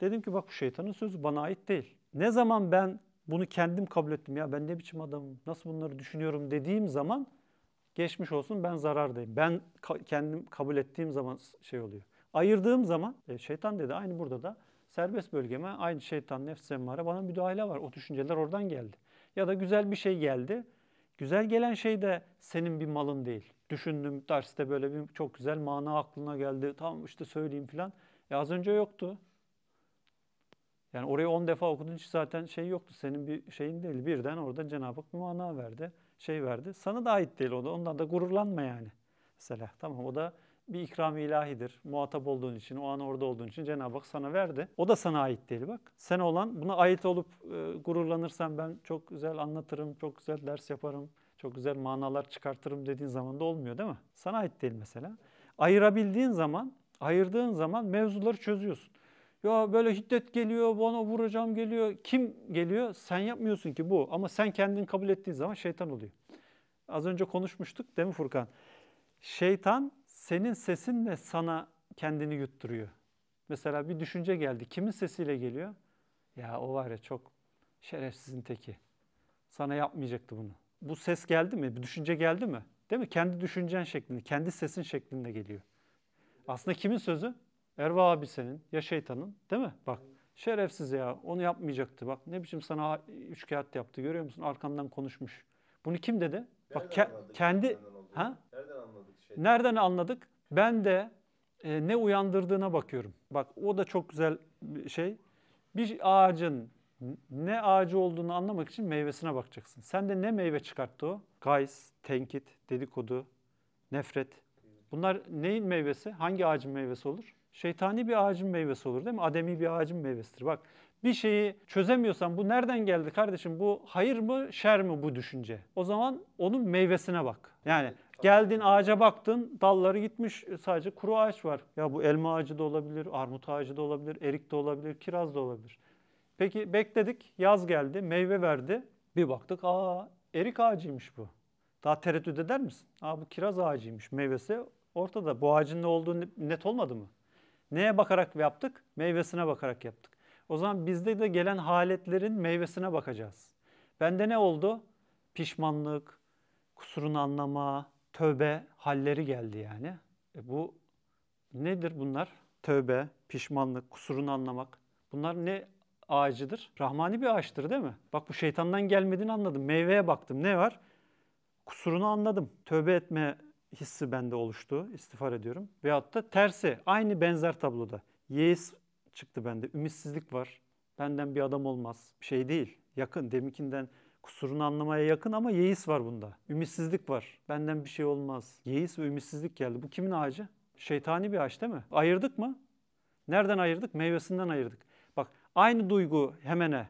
Dedim ki bak bu şeytanın sözü bana ait değil. Ne zaman ben bunu kendim kabul ettim ya ben ne biçim adamım, nasıl bunları düşünüyorum dediğim zaman geçmiş olsun ben zarardayım. Ben ka- kendim kabul ettiğim zaman şey oluyor. Ayırdığım zaman e, şeytan dedi aynı burada da serbest bölgeme aynı şeytan nefs emmare bana müdahale var. O düşünceler oradan geldi. Ya da güzel bir şey geldi. Güzel gelen şey de senin bir malın değil düşündüm derste böyle bir çok güzel mana aklına geldi. Tam işte söyleyeyim falan. Ya az önce yoktu. Yani orayı 10 defa okudun hiç zaten şey yoktu. Senin bir şeyin değil. Birden orada Cenab-ı Hak bir mana verdi. Şey verdi. Sana da ait değil o da. Ondan da gururlanma yani. Mesela tamam o da bir ikram ilahidir. Muhatap olduğun için, o an orada olduğun için Cenab-ı Hak sana verdi. O da sana ait değil bak. Sen olan buna ait olup e, gururlanırsan ben çok güzel anlatırım, çok güzel ders yaparım çok güzel manalar çıkartırım dediğin zaman da olmuyor değil mi? Sana ait değil mesela. Ayırabildiğin zaman, ayırdığın zaman mevzuları çözüyorsun. Ya böyle hiddet geliyor, bana vuracağım geliyor. Kim geliyor? Sen yapmıyorsun ki bu. Ama sen kendini kabul ettiğin zaman şeytan oluyor. Az önce konuşmuştuk değil mi Furkan? Şeytan senin sesinle sana kendini yutturuyor. Mesela bir düşünce geldi. Kimin sesiyle geliyor? Ya o var ya çok şerefsizin teki. Sana yapmayacaktı bunu bu ses geldi mi? Bir düşünce geldi mi? Değil mi? Kendi düşüncen şeklinde, kendi sesin şeklinde geliyor. Aslında kimin sözü? Erva abi senin ya şeytanın değil mi? Bak şerefsiz ya onu yapmayacaktı. Bak ne biçim sana üç kağıt yaptı görüyor musun? Arkamdan konuşmuş. Bunu kim dedi? Nereden Bak ke- kendi... Ha? Nereden anladık? Şeyden? Nereden anladık? Ben de e, ne uyandırdığına bakıyorum. Bak o da çok güzel bir şey. Bir ağacın ne ağacı olduğunu anlamak için meyvesine bakacaksın. Sen de ne meyve çıkarttı o? Gays, tenkit, dedikodu, nefret. Bunlar neyin meyvesi? Hangi ağacın meyvesi olur? Şeytani bir ağacın meyvesi olur değil mi? Ademi bir ağacın meyvesidir. Bak bir şeyi çözemiyorsan bu nereden geldi kardeşim? Bu hayır mı şer mi bu düşünce? O zaman onun meyvesine bak. Yani geldin ağaca baktın dalları gitmiş e, sadece kuru ağaç var. Ya bu elma ağacı da olabilir, armut ağacı da olabilir, erik de olabilir, kiraz da olabilir. Peki bekledik, yaz geldi, meyve verdi. Bir baktık, aa erik ağacıymış bu. Daha tereddüt eder misin? Aa bu kiraz ağacıymış, meyvesi ortada. Bu ağacın ne olduğu net olmadı mı? Neye bakarak yaptık? Meyvesine bakarak yaptık. O zaman bizde de gelen haletlerin meyvesine bakacağız. Bende ne oldu? Pişmanlık, kusurunu anlama, tövbe halleri geldi yani. E bu nedir bunlar? Tövbe, pişmanlık, kusurunu anlamak. Bunlar ne ağacıdır. Rahmani bir ağaçtır değil mi? Bak bu şeytandan gelmediğini anladım. Meyveye baktım. Ne var? Kusurunu anladım. Tövbe etme hissi bende oluştu. İstiğfar ediyorum. Veyahut da tersi. Aynı benzer tabloda. Yeis çıktı bende. Ümitsizlik var. Benden bir adam olmaz. Şey değil. Yakın. Deminkinden kusurunu anlamaya yakın ama yeis var bunda. Ümitsizlik var. Benden bir şey olmaz. Yeis ve ümitsizlik geldi. Bu kimin ağacı? Şeytani bir ağaç değil mi? Ayırdık mı? Nereden ayırdık? Meyvesinden ayırdık. Aynı duygu hemene.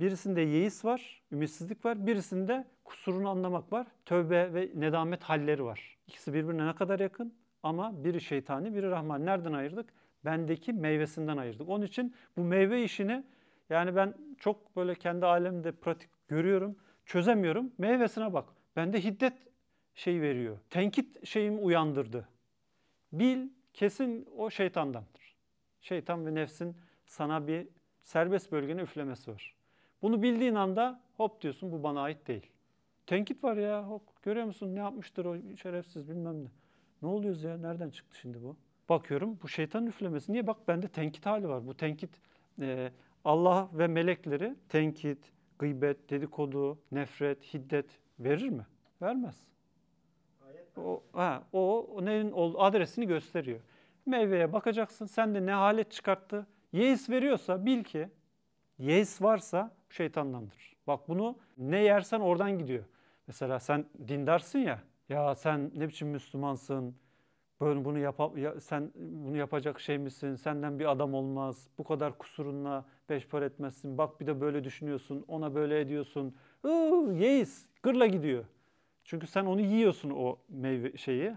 Birisinde yeis var, ümitsizlik var. Birisinde kusurunu anlamak var. Tövbe ve nedamet halleri var. İkisi birbirine ne kadar yakın ama biri şeytani, biri rahman. Nereden ayırdık? Bendeki meyvesinden ayırdık. Onun için bu meyve işini yani ben çok böyle kendi alemde pratik görüyorum. Çözemiyorum. Meyvesine bak. Bende hiddet şey veriyor. Tenkit şeyimi uyandırdı. Bil kesin o şeytandandır. Şeytan ve nefsin sana bir serbest bölgene üflemesi var. Bunu bildiğin anda hop diyorsun bu bana ait değil. Tenkit var ya hop görüyor musun ne yapmıştır o şerefsiz bilmem ne. Ne oluyoruz ya nereden çıktı şimdi bu? Bakıyorum bu şeytan üflemesi. Niye bak bende tenkit hali var. Bu tenkit e, Allah ve melekleri tenkit, gıybet, dedikodu, nefret, hiddet verir mi? Vermez. O, ha, o, o neyin adresini gösteriyor. Meyveye bakacaksın. Sen de ne halet çıkarttı, Yeis veriyorsa bil ki yeis varsa şeytandandır. Bak bunu ne yersen oradan gidiyor. Mesela sen dindarsın ya. Ya sen ne biçim Müslümansın? Böyle bunu yap ya, sen bunu yapacak şey misin? Senden bir adam olmaz. Bu kadar kusurunla beş para etmezsin. Bak bir de böyle düşünüyorsun. Ona böyle ediyorsun. Iıı, yeis. Gırla gidiyor. Çünkü sen onu yiyorsun o meyve şeyi,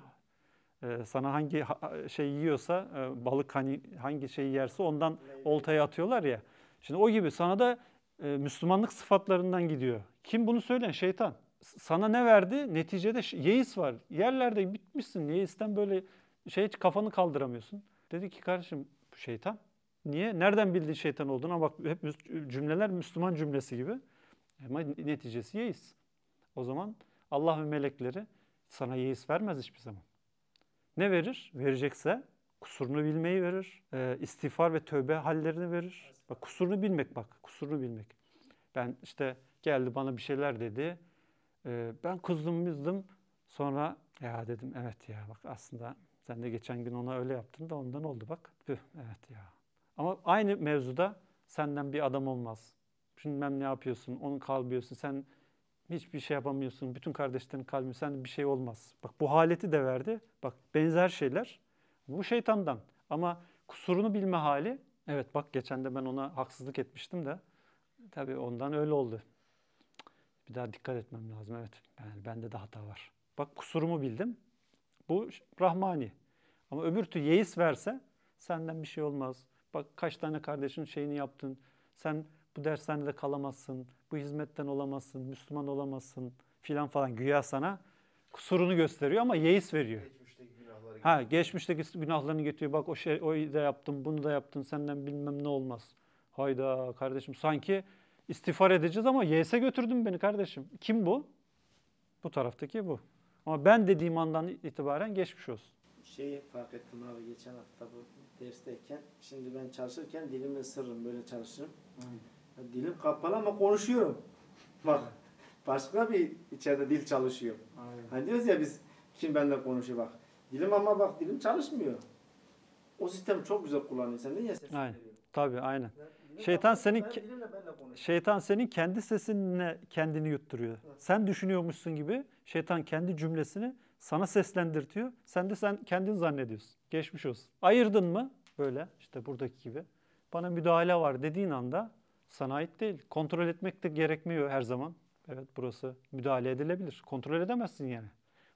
ee, sana hangi şey yiyorsa e, balık hani hangi şeyi yerse ondan oltaya atıyorlar ya. Şimdi o gibi sana da e, Müslümanlık sıfatlarından gidiyor. Kim bunu söyleyen? Şeytan. Sana ne verdi? Neticede yeis var. Yerlerde bitmişsin. Yeisten böyle şey hiç kafanı kaldıramıyorsun. Dedi ki kardeşim şeytan. Niye? Nereden bildin şeytan olduğunu ama bak hep cümleler Müslüman cümlesi gibi. Ama neticesi yeis. O zaman Allah ve melekleri sana yeis vermez hiçbir zaman. Ne verir? Verecekse kusurunu bilmeyi verir. E, istiğfar ve tövbe hallerini verir. Bak kusurunu bilmek bak. Kusurunu bilmek. Ben işte geldi bana bir şeyler dedi. E, ben kızdım mızdım. Sonra ya dedim evet ya bak aslında sen de geçen gün ona öyle yaptın da ondan oldu bak. Püh, evet ya. Ama aynı mevzuda senden bir adam olmaz. ben ne yapıyorsun, onu kalbıyorsun, sen Hiçbir şey yapamıyorsun. Bütün kardeşlerin kalbi sen bir şey olmaz. Bak bu haleti de verdi. Bak benzer şeyler. Bu şeytandan. Ama kusurunu bilme hali. Evet bak geçen de ben ona haksızlık etmiştim de. Tabii ondan öyle oldu. Bir daha dikkat etmem lazım. Evet yani bende de hata var. Bak kusurumu bildim. Bu Rahmani. Ama öbür türlü yeis verse senden bir şey olmaz. Bak kaç tane kardeşin şeyini yaptın. Sen bu dershanede kalamazsın, bu hizmetten olamazsın, Müslüman olamazsın filan falan güya sana kusurunu gösteriyor ama yeis veriyor. ha, geçmişteki günahlarını getiriyor. Bak o şey o da yaptım, bunu da yaptım. Senden bilmem ne olmaz. Hayda kardeşim sanki istiğfar edeceğiz ama yeise götürdün beni kardeşim. Kim bu? Bu taraftaki bu. Ama ben dediğim andan itibaren geçmiş olsun. Şey fark ettim abi geçen hafta bu dersteyken. Şimdi ben çalışırken dilimle sırrım böyle çalışırım. Aynen. Dilim kapalı ama konuşuyorum. Bak başka bir içeride dil çalışıyor. Aynen. Hani diyoruz ya biz kim benimle konuşuyor bak. Dilim ama bak dilim çalışmıyor. O sistemi çok güzel kullanıyor. Sen niye sesini Aynen. Tabii aynen. şeytan senin şeytan senin kendi sesinle kendini yutturuyor. Sen düşünüyormuşsun gibi şeytan kendi cümlesini sana seslendirtiyor. Sen de sen kendini zannediyorsun. Geçmiş olsun. Ayırdın mı böyle işte buradaki gibi bana müdahale var dediğin anda sana ait değil. Kontrol etmek de gerekmiyor her zaman. Evet burası müdahale edilebilir. Kontrol edemezsin yani.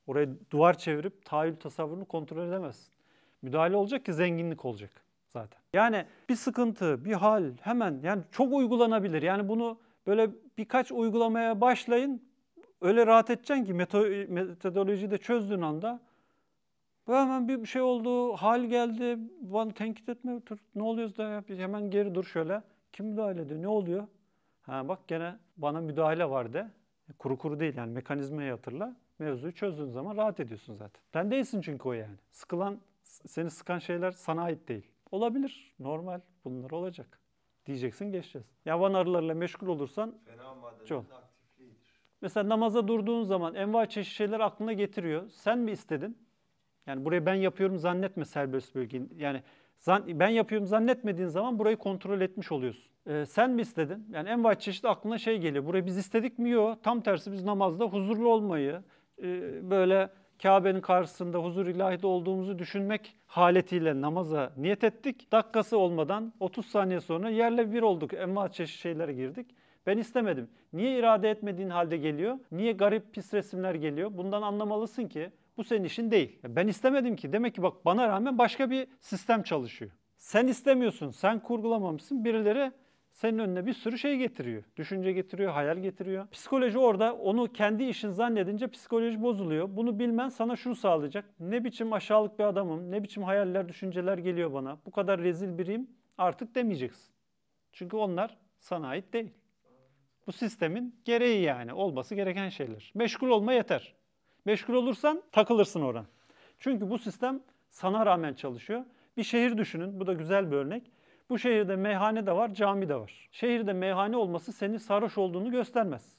Oraya duvar çevirip tahayyül tasavvurunu kontrol edemezsin. Müdahale olacak ki zenginlik olacak zaten. Yani bir sıkıntı, bir hal hemen yani çok uygulanabilir. Yani bunu böyle birkaç uygulamaya başlayın. Öyle rahat edeceksin ki metodolojiyi de çözdüğün anda bu hemen bir şey oldu, hal geldi, bana tenkit etme, ne oluyoruz da hemen geri dur şöyle. Kim müdahale ediyor? Ne oluyor? Ha bak gene bana müdahale var de. Kuru kuru değil yani mekanizmaya hatırla. Mevzuyu çözdüğün zaman rahat ediyorsun zaten. Sen değilsin çünkü o yani. Sıkılan, seni sıkan şeyler sana ait değil. Olabilir. Normal. Bunlar olacak. Diyeceksin geçeceğiz. Yavan arılarla meşgul olursan Fena çok. Mesela namaza durduğun zaman envai çeşit şeyler aklına getiriyor. Sen mi istedin? Yani burayı ben yapıyorum zannetme serbest bölgeyi. Yani Zan, ben yapıyorum zannetmediğin zaman burayı kontrol etmiş oluyorsun. Ee, sen mi istedin? Yani en vahit çeşit aklına şey geliyor. Burayı biz istedik mi? Yok. Tam tersi biz namazda huzurlu olmayı, e, böyle Kabe'nin karşısında huzur ilahide olduğumuzu düşünmek haletiyle namaza niyet ettik. Dakikası olmadan 30 saniye sonra yerle bir olduk. Enva çeşit şeylere girdik. Ben istemedim. Niye irade etmediğin halde geliyor? Niye garip pis resimler geliyor? Bundan anlamalısın ki bu senin işin değil. Ben istemedim ki. Demek ki bak bana rağmen başka bir sistem çalışıyor. Sen istemiyorsun, sen kurgulamamışsın. Birileri senin önüne bir sürü şey getiriyor. Düşünce getiriyor, hayal getiriyor. Psikoloji orada onu kendi işin zannedince psikoloji bozuluyor. Bunu bilmen sana şunu sağlayacak. Ne biçim aşağılık bir adamım, ne biçim hayaller, düşünceler geliyor bana. Bu kadar rezil biriyim artık demeyeceksin. Çünkü onlar sana ait değil. Bu sistemin gereği yani olması gereken şeyler. Meşgul olma yeter. Meşgul olursan takılırsın oran. Çünkü bu sistem sana rağmen çalışıyor. Bir şehir düşünün, bu da güzel bir örnek. Bu şehirde meyhane de var, cami de var. Şehirde meyhane olması senin sarhoş olduğunu göstermez.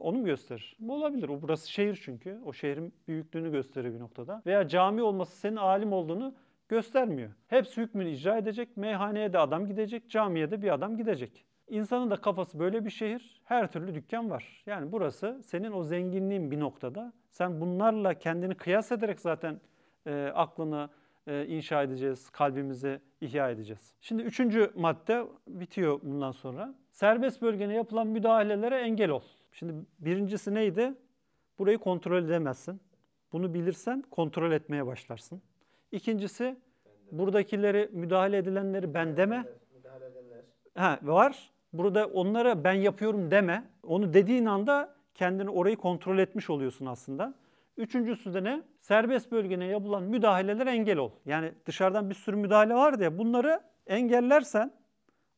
Onu mu gösterir? Olabilir. O burası şehir çünkü. O şehrin büyüklüğünü gösterir bir noktada. Veya cami olması senin alim olduğunu göstermiyor. Hepsi hükmünü icra edecek. Meyhaneye de adam gidecek, camiye de bir adam gidecek. İnsanın da kafası böyle bir şehir. Her türlü dükkan var. Yani burası senin o zenginliğin bir noktada sen bunlarla kendini kıyas ederek zaten e, aklını e, inşa edeceğiz, kalbimizi ihya edeceğiz. Şimdi üçüncü madde bitiyor bundan sonra. Serbest bölgene yapılan müdahalelere engel ol. Şimdi birincisi neydi? Burayı kontrol edemezsin. Bunu bilirsen kontrol etmeye başlarsın. İkincisi buradakileri müdahale edilenleri ben deme. Ha, var. Burada onlara ben yapıyorum deme. Onu dediğin anda kendini orayı kontrol etmiş oluyorsun aslında. Üçüncüsü de ne? Serbest bölgene yapılan müdahalelere engel ol. Yani dışarıdan bir sürü müdahale var ya bunları engellersen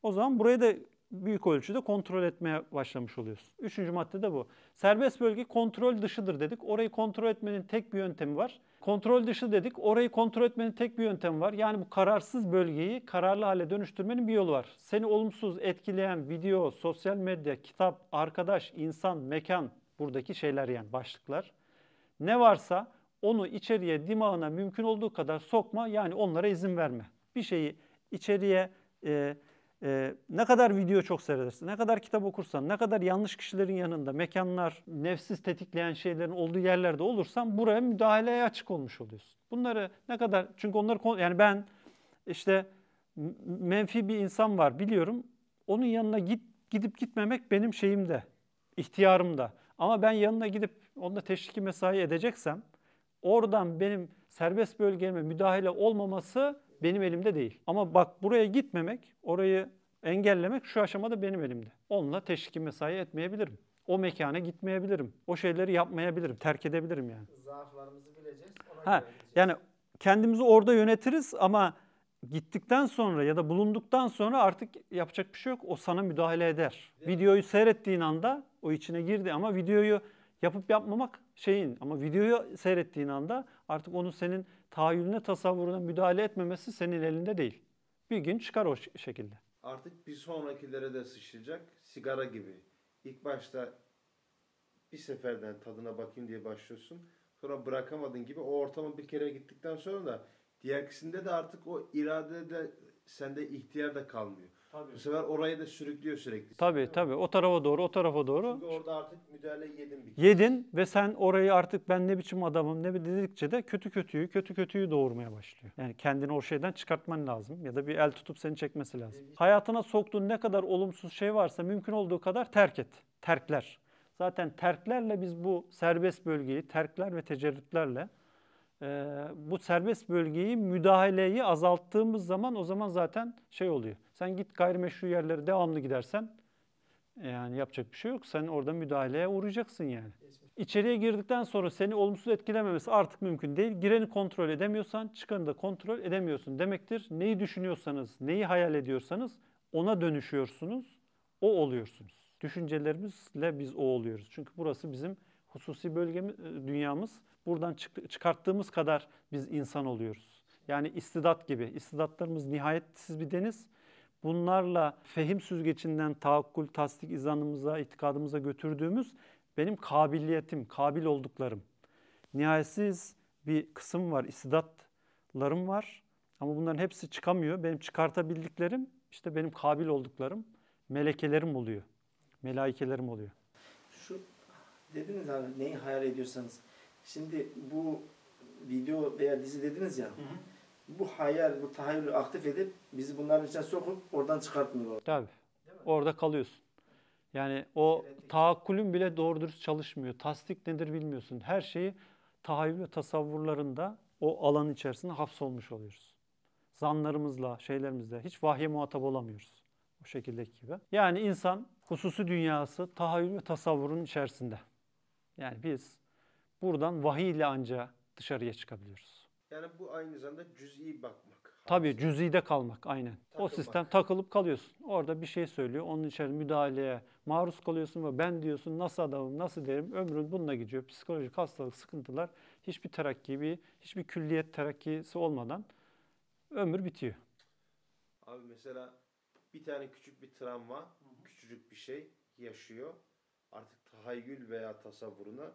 o zaman buraya da büyük ölçüde kontrol etmeye başlamış oluyorsun. Üçüncü madde de bu. Serbest bölge kontrol dışıdır dedik. Orayı kontrol etmenin tek bir yöntemi var. Kontrol dışı dedik. Orayı kontrol etmenin tek bir yöntemi var. Yani bu kararsız bölgeyi kararlı hale dönüştürmenin bir yolu var. Seni olumsuz etkileyen video, sosyal medya, kitap, arkadaş, insan, mekan buradaki şeyler yani başlıklar. Ne varsa onu içeriye dimağına mümkün olduğu kadar sokma yani onlara izin verme. Bir şeyi içeriye e, e, ne kadar video çok seyredersin, ne kadar kitap okursan, ne kadar yanlış kişilerin yanında, mekanlar, nefsiz tetikleyen şeylerin olduğu yerlerde olursan buraya müdahaleye açık olmuş oluyorsun. Bunları ne kadar, çünkü onları, yani ben işte menfi bir insan var biliyorum. Onun yanına git gidip gitmemek benim şeyimde, ihtiyarımda. Ama ben yanına gidip onunla teşviki mesai edeceksem oradan benim serbest bölgeme müdahale olmaması benim elimde değil. Ama bak buraya gitmemek, orayı engellemek şu aşamada benim elimde. Onunla teşkil mesai etmeyebilirim. O mekana gitmeyebilirim. O şeyleri yapmayabilirim. Terk edebilirim yani. Zaaflarımızı bileceğiz. Ona ha, yani kendimizi orada yönetiriz ama gittikten sonra ya da bulunduktan sonra artık yapacak bir şey yok. O sana müdahale eder. Değil videoyu mi? seyrettiğin anda o içine girdi ama videoyu yapıp yapmamak şeyin ama videoyu seyrettiğin anda Artık onun senin tahayyülüne, tasavvuruna müdahale etmemesi senin elinde değil. Bir gün çıkar o şekilde. Artık bir sonrakilere de sıçrayacak. Sigara gibi. İlk başta bir seferden tadına bakayım diye başlıyorsun. Sonra bırakamadın gibi o ortama bir kere gittikten sonra da diğer de artık o irade de sende ihtiyar da kalmıyor. Tabii. Bu sefer orayı da sürüklüyor sürekli. Tabii tabii. O tarafa doğru, o tarafa doğru. Çünkü orada artık müdahale yedin bir kere. Yedin ve sen orayı artık ben ne biçim adamım ne dedikçe de kötü kötüyü, kötü kötüyü doğurmaya başlıyor. Yani kendini o şeyden çıkartman lazım ya da bir el tutup seni çekmesi lazım. Hayatına soktuğun ne kadar olumsuz şey varsa mümkün olduğu kadar terk et. Terkler. Zaten terklerle biz bu serbest bölgeyi terkler ve tecerrütlerle ee, bu serbest bölgeyi müdahaleyi azalttığımız zaman o zaman zaten şey oluyor. Sen git gayrimeşru yerlere devamlı gidersen e, yani yapacak bir şey yok. Sen orada müdahaleye uğrayacaksın yani. İçeriye girdikten sonra seni olumsuz etkilememesi artık mümkün değil. Gireni kontrol edemiyorsan çıkanı da kontrol edemiyorsun demektir. Neyi düşünüyorsanız, neyi hayal ediyorsanız ona dönüşüyorsunuz, o oluyorsunuz. Düşüncelerimizle biz o oluyoruz. Çünkü burası bizim hususi bölgemiz, e, dünyamız buradan çık, çıkarttığımız kadar biz insan oluyoruz. Yani istidat gibi. İstidatlarımız nihayetsiz bir deniz. Bunlarla fehim süzgecinden tahakkul, tasdik izanımıza, itikadımıza götürdüğümüz benim kabiliyetim, kabil olduklarım. Nihayetsiz bir kısım var, istidatlarım var. Ama bunların hepsi çıkamıyor. Benim çıkartabildiklerim işte benim kabil olduklarım, melekelerim oluyor. Melaikelerim oluyor. Dediniz abi neyi hayal ediyorsanız. Şimdi bu video veya dizi dediniz ya. Hı hı. Bu hayal, bu tahayyülü aktif edip bizi bunların içine sokup oradan çıkartmıyorlar. Tabii. Orada kalıyorsun. Yani o taakkulün bile doğru dürüst çalışmıyor. Tasdik nedir bilmiyorsun. Her şeyi tahayyül ve tasavvurlarında o alan içerisinde hapsolmuş oluyoruz. Zanlarımızla, şeylerimizle hiç vahye muhatap olamıyoruz. O şekildeki gibi. Yani insan hususu dünyası tahayyül ve tasavvurun içerisinde. Yani biz buradan vahiy ile anca dışarıya çıkabiliyoruz. Yani bu aynı zamanda cüz'i bakmak. Tabii cüz'ide kalmak aynen. Takılmak. O sistem takılıp kalıyorsun. Orada bir şey söylüyor. Onun içeri müdahaleye maruz kalıyorsun ve ben diyorsun nasıl adamım, nasıl derim. Ömrün bununla gidiyor. Psikolojik hastalık, sıkıntılar hiçbir terakki, bir, hiçbir külliyet terakkisi olmadan ömür bitiyor. Abi mesela bir tane küçük bir travma, küçücük bir şey yaşıyor artık tahayyül veya tasavvuruna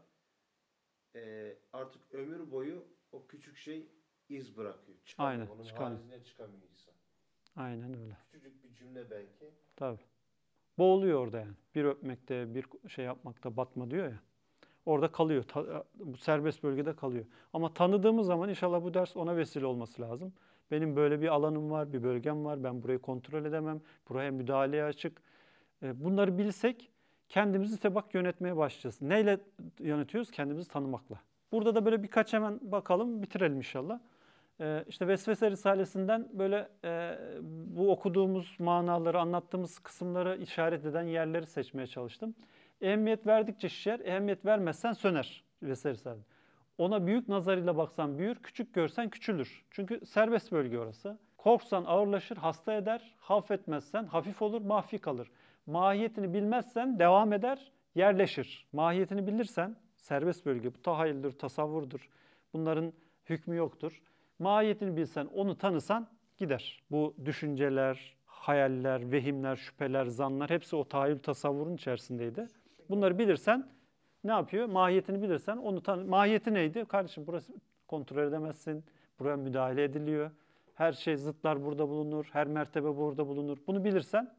e, artık ömür boyu o küçük şey iz bırakıyor. Çıkamıyor. Aynen. Onun çıkamıyor. haline çıkamıyor insan. Aynen öyle. Küçücük bir cümle belki. Tabii. Boğuluyor orada yani. Bir öpmekte, bir şey yapmakta batma diyor ya. Orada kalıyor. Ta, bu serbest bölgede kalıyor. Ama tanıdığımız zaman inşallah bu ders ona vesile olması lazım. Benim böyle bir alanım var, bir bölgem var. Ben burayı kontrol edemem. Buraya müdahaleye açık. E, bunları bilsek kendimizi tebak yönetmeye başlayacağız. Neyle yönetiyoruz? Kendimizi tanımakla. Burada da böyle birkaç hemen bakalım, bitirelim inşallah. Ee, işte Vesvese Risalesi'nden böyle e, bu okuduğumuz manaları, anlattığımız kısımları işaret eden yerleri seçmeye çalıştım. Ehemmiyet verdikçe şişer, ehemmiyet vermezsen söner Vesvese Risalesi. Ona büyük nazarıyla baksan büyür, küçük görsen küçülür. Çünkü serbest bölge orası. Korksan ağırlaşır, hasta eder, hafetmezsen hafif olur, mahfi kalır mahiyetini bilmezsen devam eder, yerleşir. Mahiyetini bilirsen serbest bölge bu tahayyüldür, tasavvurdur. Bunların hükmü yoktur. Mahiyetini bilsen, onu tanısan gider. Bu düşünceler, hayaller, vehimler, şüpheler, zanlar hepsi o tahayyül tasavvurun içerisindeydi. Bunları bilirsen ne yapıyor? Mahiyetini bilirsen onu tan Mahiyeti neydi? Kardeşim burası kontrol edemezsin. Buraya müdahale ediliyor. Her şey zıtlar burada bulunur. Her mertebe burada bulunur. Bunu bilirsen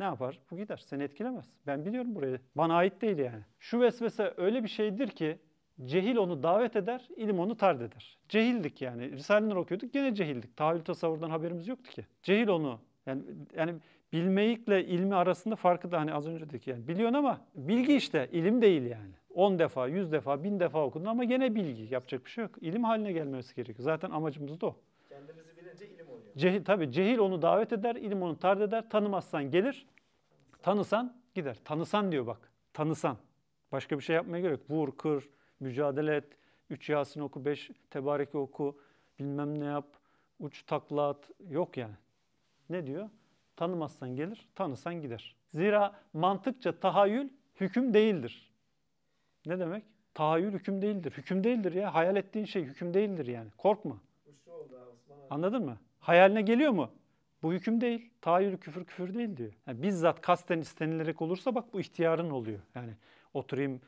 ne yapar? Bu gider. Seni etkilemez. Ben biliyorum burayı. Bana ait değil yani. Şu vesvese öyle bir şeydir ki cehil onu davet eder, ilim onu tard eder. Cehildik yani. Risaleler okuyorduk gene cehildik. Tahvil tasavvurdan haberimiz yoktu ki. Cehil onu yani, yani bilmeyikle ilmi arasında farkı da hani az önce dedik yani biliyorsun ama bilgi işte ilim değil yani. 10 defa, 100 defa, 1000 defa okudun ama gene bilgi. Yapacak bir şey yok. İlim haline gelmesi gerekiyor. Zaten amacımız da o. Kendimizi Cehil, tabi cehil onu davet eder, ilim onu tard eder. Tanımazsan gelir, tanısan gider. Tanısan diyor bak, tanısan. Başka bir şey yapmaya gerek. Vur, kır, mücadele et, üç Yasin oku, beş Tebareke oku, bilmem ne yap, uç takla at. Yok yani. Ne diyor? Tanımazsan gelir, tanısan gider. Zira mantıkça tahayyül hüküm değildir. Ne demek? Tahayyül hüküm değildir. Hüküm değildir ya. Hayal ettiğin şey hüküm değildir yani. Korkma. Anladın mı? Hayaline geliyor mu? Bu hüküm değil. Tahayyülü küfür küfür değil diyor. Yani bizzat kasten istenilerek olursa bak bu ihtiyarın oluyor. Yani oturayım,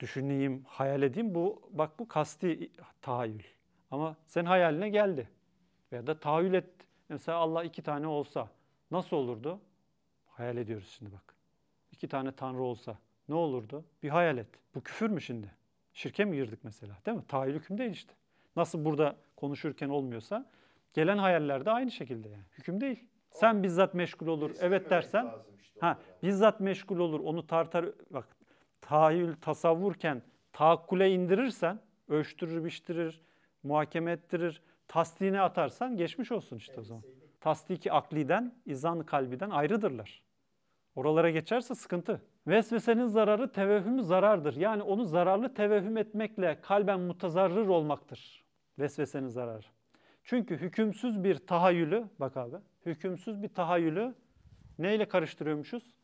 düşüneyim, hayal edeyim. Bu bak bu kasti tahayyül. Ama sen hayaline geldi. Veya da tahayyül et. Mesela Allah iki tane olsa nasıl olurdu? Hayal ediyoruz şimdi bak. İki tane tanrı olsa ne olurdu? Bir hayal et. Bu küfür mü şimdi? Şirke mi girdik mesela değil mi? Tahayyül hüküm değil işte. Nasıl burada konuşurken olmuyorsa Gelen hayaller de aynı şekilde yani. Hüküm değil. Sen bizzat meşgul olur evet dersen ha bizzat meşgul olur onu tartar bak tahayyül tasavvurken tahakkule indirirsen ölçtürür biçtirir muhakeme ettirir tasdine atarsan geçmiş olsun işte o zaman. Tasdiki akliden izan kalbiden ayrıdırlar. Oralara geçerse sıkıntı. Vesvesenin zararı tevehhümü zarardır. Yani onu zararlı tevehhüm etmekle kalben mutazarrır olmaktır. Vesvesenin zararı. Çünkü hükümsüz bir tahayyülü, bak abi, hükümsüz bir tahayyülü neyle karıştırıyormuşuz?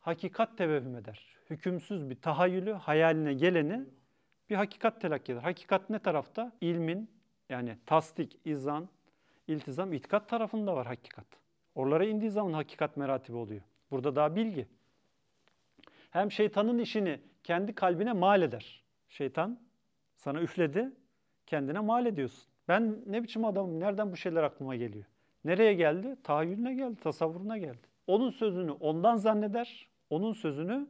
Hakikat tevehüm eder. Hükümsüz bir tahayyülü, hayaline geleni bir hakikat telakki eder. Hakikat ne tarafta? İlmin, yani tasdik, izan, iltizam, itikat tarafında var hakikat. Oralara indiği zaman hakikat meratibi oluyor. Burada daha bilgi. Hem şeytanın işini kendi kalbine mal eder. Şeytan sana üfledi, kendine mal ediyorsun. Ben ne biçim adamım? Nereden bu şeyler aklıma geliyor? Nereye geldi? Tahayyülüne geldi, tasavvuruna geldi. Onun sözünü ondan zanneder, onun sözünü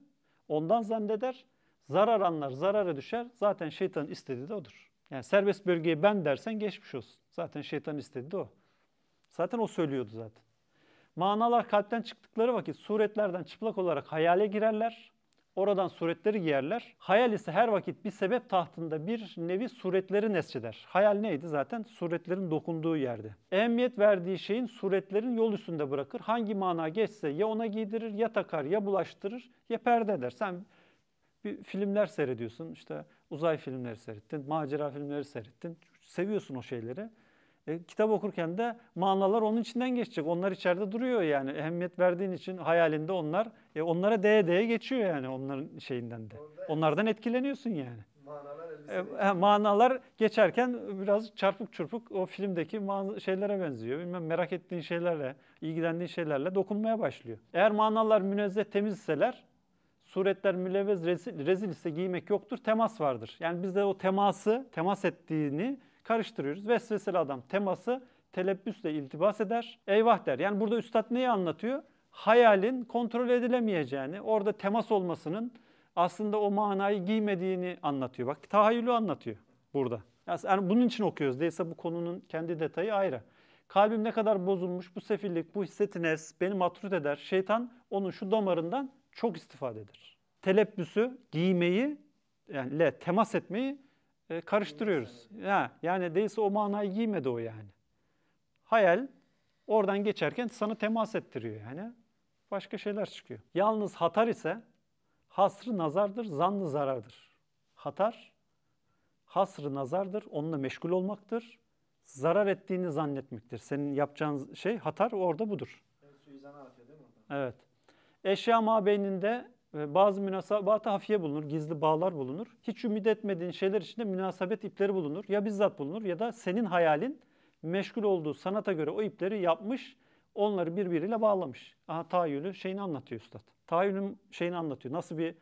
ondan zanneder. Zarar anlar, zarara düşer. Zaten şeytanın istediği de odur. Yani serbest bölgeyi ben dersen geçmiş olsun. Zaten şeytanın istediği de o. Zaten o söylüyordu zaten. Manalar kalpten çıktıkları vakit suretlerden çıplak olarak hayale girerler. Oradan suretleri giyerler. Hayal ise her vakit bir sebep tahtında bir nevi suretleri nesçeder. Hayal neydi zaten? Suretlerin dokunduğu yerde. Ehemmiyet verdiği şeyin suretlerin yol üstünde bırakır. Hangi mana geçse ya ona giydirir, ya takar, ya bulaştırır, ya perde eder. Sen bir filmler seyrediyorsun. İşte uzay filmleri seyrettin, macera filmleri seyrettin. Seviyorsun o şeyleri. E, kitap okurken de manalar onun içinden geçecek. Onlar içeride duruyor yani. Ehemmiyet verdiğin için hayalinde onlar, e, onlara değe değe geçiyor yani onların şeyinden de. Onlardan etkileniyorsun yani. Manalar, e, manalar geçerken biraz çarpık çırpık o filmdeki man şeylere benziyor. Bilmem merak ettiğin şeylerle, ilgilendiğin şeylerle dokunmaya başlıyor. Eğer manalar münezzeh temizseler, suretler mülevez rezil, rezil ise giymek yoktur, temas vardır. Yani bizde o teması, temas ettiğini karıştırıyoruz. Vesveseli adam teması telebbüsle iltibas eder. Eyvah der. Yani burada üstad neyi anlatıyor? Hayalin kontrol edilemeyeceğini, orada temas olmasının aslında o manayı giymediğini anlatıyor. Bak tahayyülü anlatıyor burada. Yani bunun için okuyoruz. Değilse bu konunun kendi detayı ayrı. Kalbim ne kadar bozulmuş, bu sefillik, bu hissetin beni matrut eder. Şeytan onun şu damarından çok istifade eder. Telebbüsü, giymeyi, yani le, temas etmeyi e, karıştırıyoruz. Ha, yani değilse o manayı giymedi o yani. Hayal oradan geçerken sana temas ettiriyor yani. Başka şeyler çıkıyor. Yalnız hatar ise hasrı nazardır, zanlı zarardır. Hatar hasrı nazardır, onunla meşgul olmaktır. Zarar ettiğini zannetmektir. Senin yapacağın şey hatar orada budur. Evet. Eşya mabeyninde ee, bazı münasabata hafiye bulunur, gizli bağlar bulunur. Hiç ümit etmediğin şeyler içinde münasebet ipleri bulunur. Ya bizzat bulunur ya da senin hayalin meşgul olduğu sanata göre o ipleri yapmış, onları birbiriyle bağlamış. Aha tayyülü şeyini anlatıyor üstad. Tayyülün şeyini anlatıyor. Nasıl bir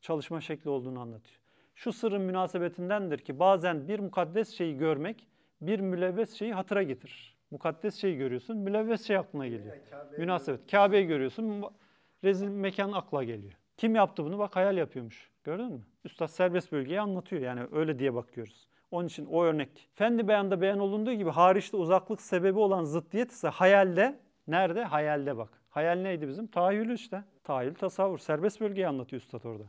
çalışma şekli olduğunu anlatıyor. Şu sırrın münasebetindendir ki bazen bir mukaddes şeyi görmek bir mülevves şeyi hatıra getirir. Mukaddes şeyi görüyorsun, mülevves şey aklına geliyor. Münasebet. Kabe'yi görüyorsun, rezil mekan akla geliyor. Kim yaptı bunu? Bak hayal yapıyormuş. Gördün mü? Üstad serbest bölgeyi anlatıyor. Yani öyle diye bakıyoruz. Onun için o örnek. Fendi beyanda beyan olunduğu gibi hariçte uzaklık sebebi olan zıddiyet ise hayalde. Nerede? Hayalde bak. Hayal neydi bizim? Tahayyülü işte. Tahayyül tasavvur. Serbest bölgeyi anlatıyor üstad orada.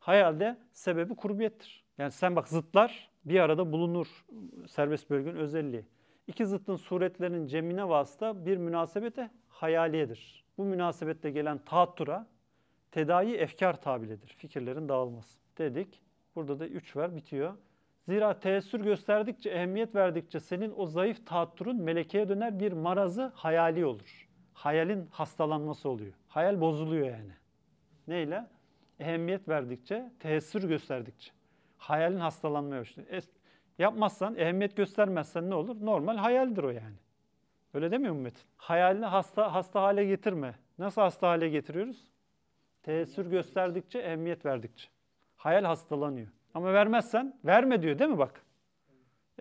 Hayalde sebebi kurbiyettir. Yani sen bak zıtlar bir arada bulunur. Serbest bölgenin özelliği. İki zıttın suretlerinin cemine vasıta bir münasebete hayaliyedir. Bu münasebetle gelen taattura Tedayi efkar tabiridir. Fikirlerin dağılması. Dedik. Burada da 3 ver bitiyor. Zira teessür gösterdikçe, ehemmiyet verdikçe senin o zayıf tahattürün melekeye döner bir marazı hayali olur. Hayalin hastalanması oluyor. Hayal bozuluyor yani. Neyle? Ehemmiyet verdikçe, teessür gösterdikçe. Hayalin hastalanmaya başlıyor. E, yapmazsan, ehemmiyet göstermezsen ne olur? Normal hayaldir o yani. Öyle demiyor mu Metin? Hayalini hasta, hasta hale getirme. Nasıl hasta hale getiriyoruz? Teessür gösterdikçe, ehemmiyet verdikçe. Hayal hastalanıyor. Ama vermezsen verme diyor değil mi bak?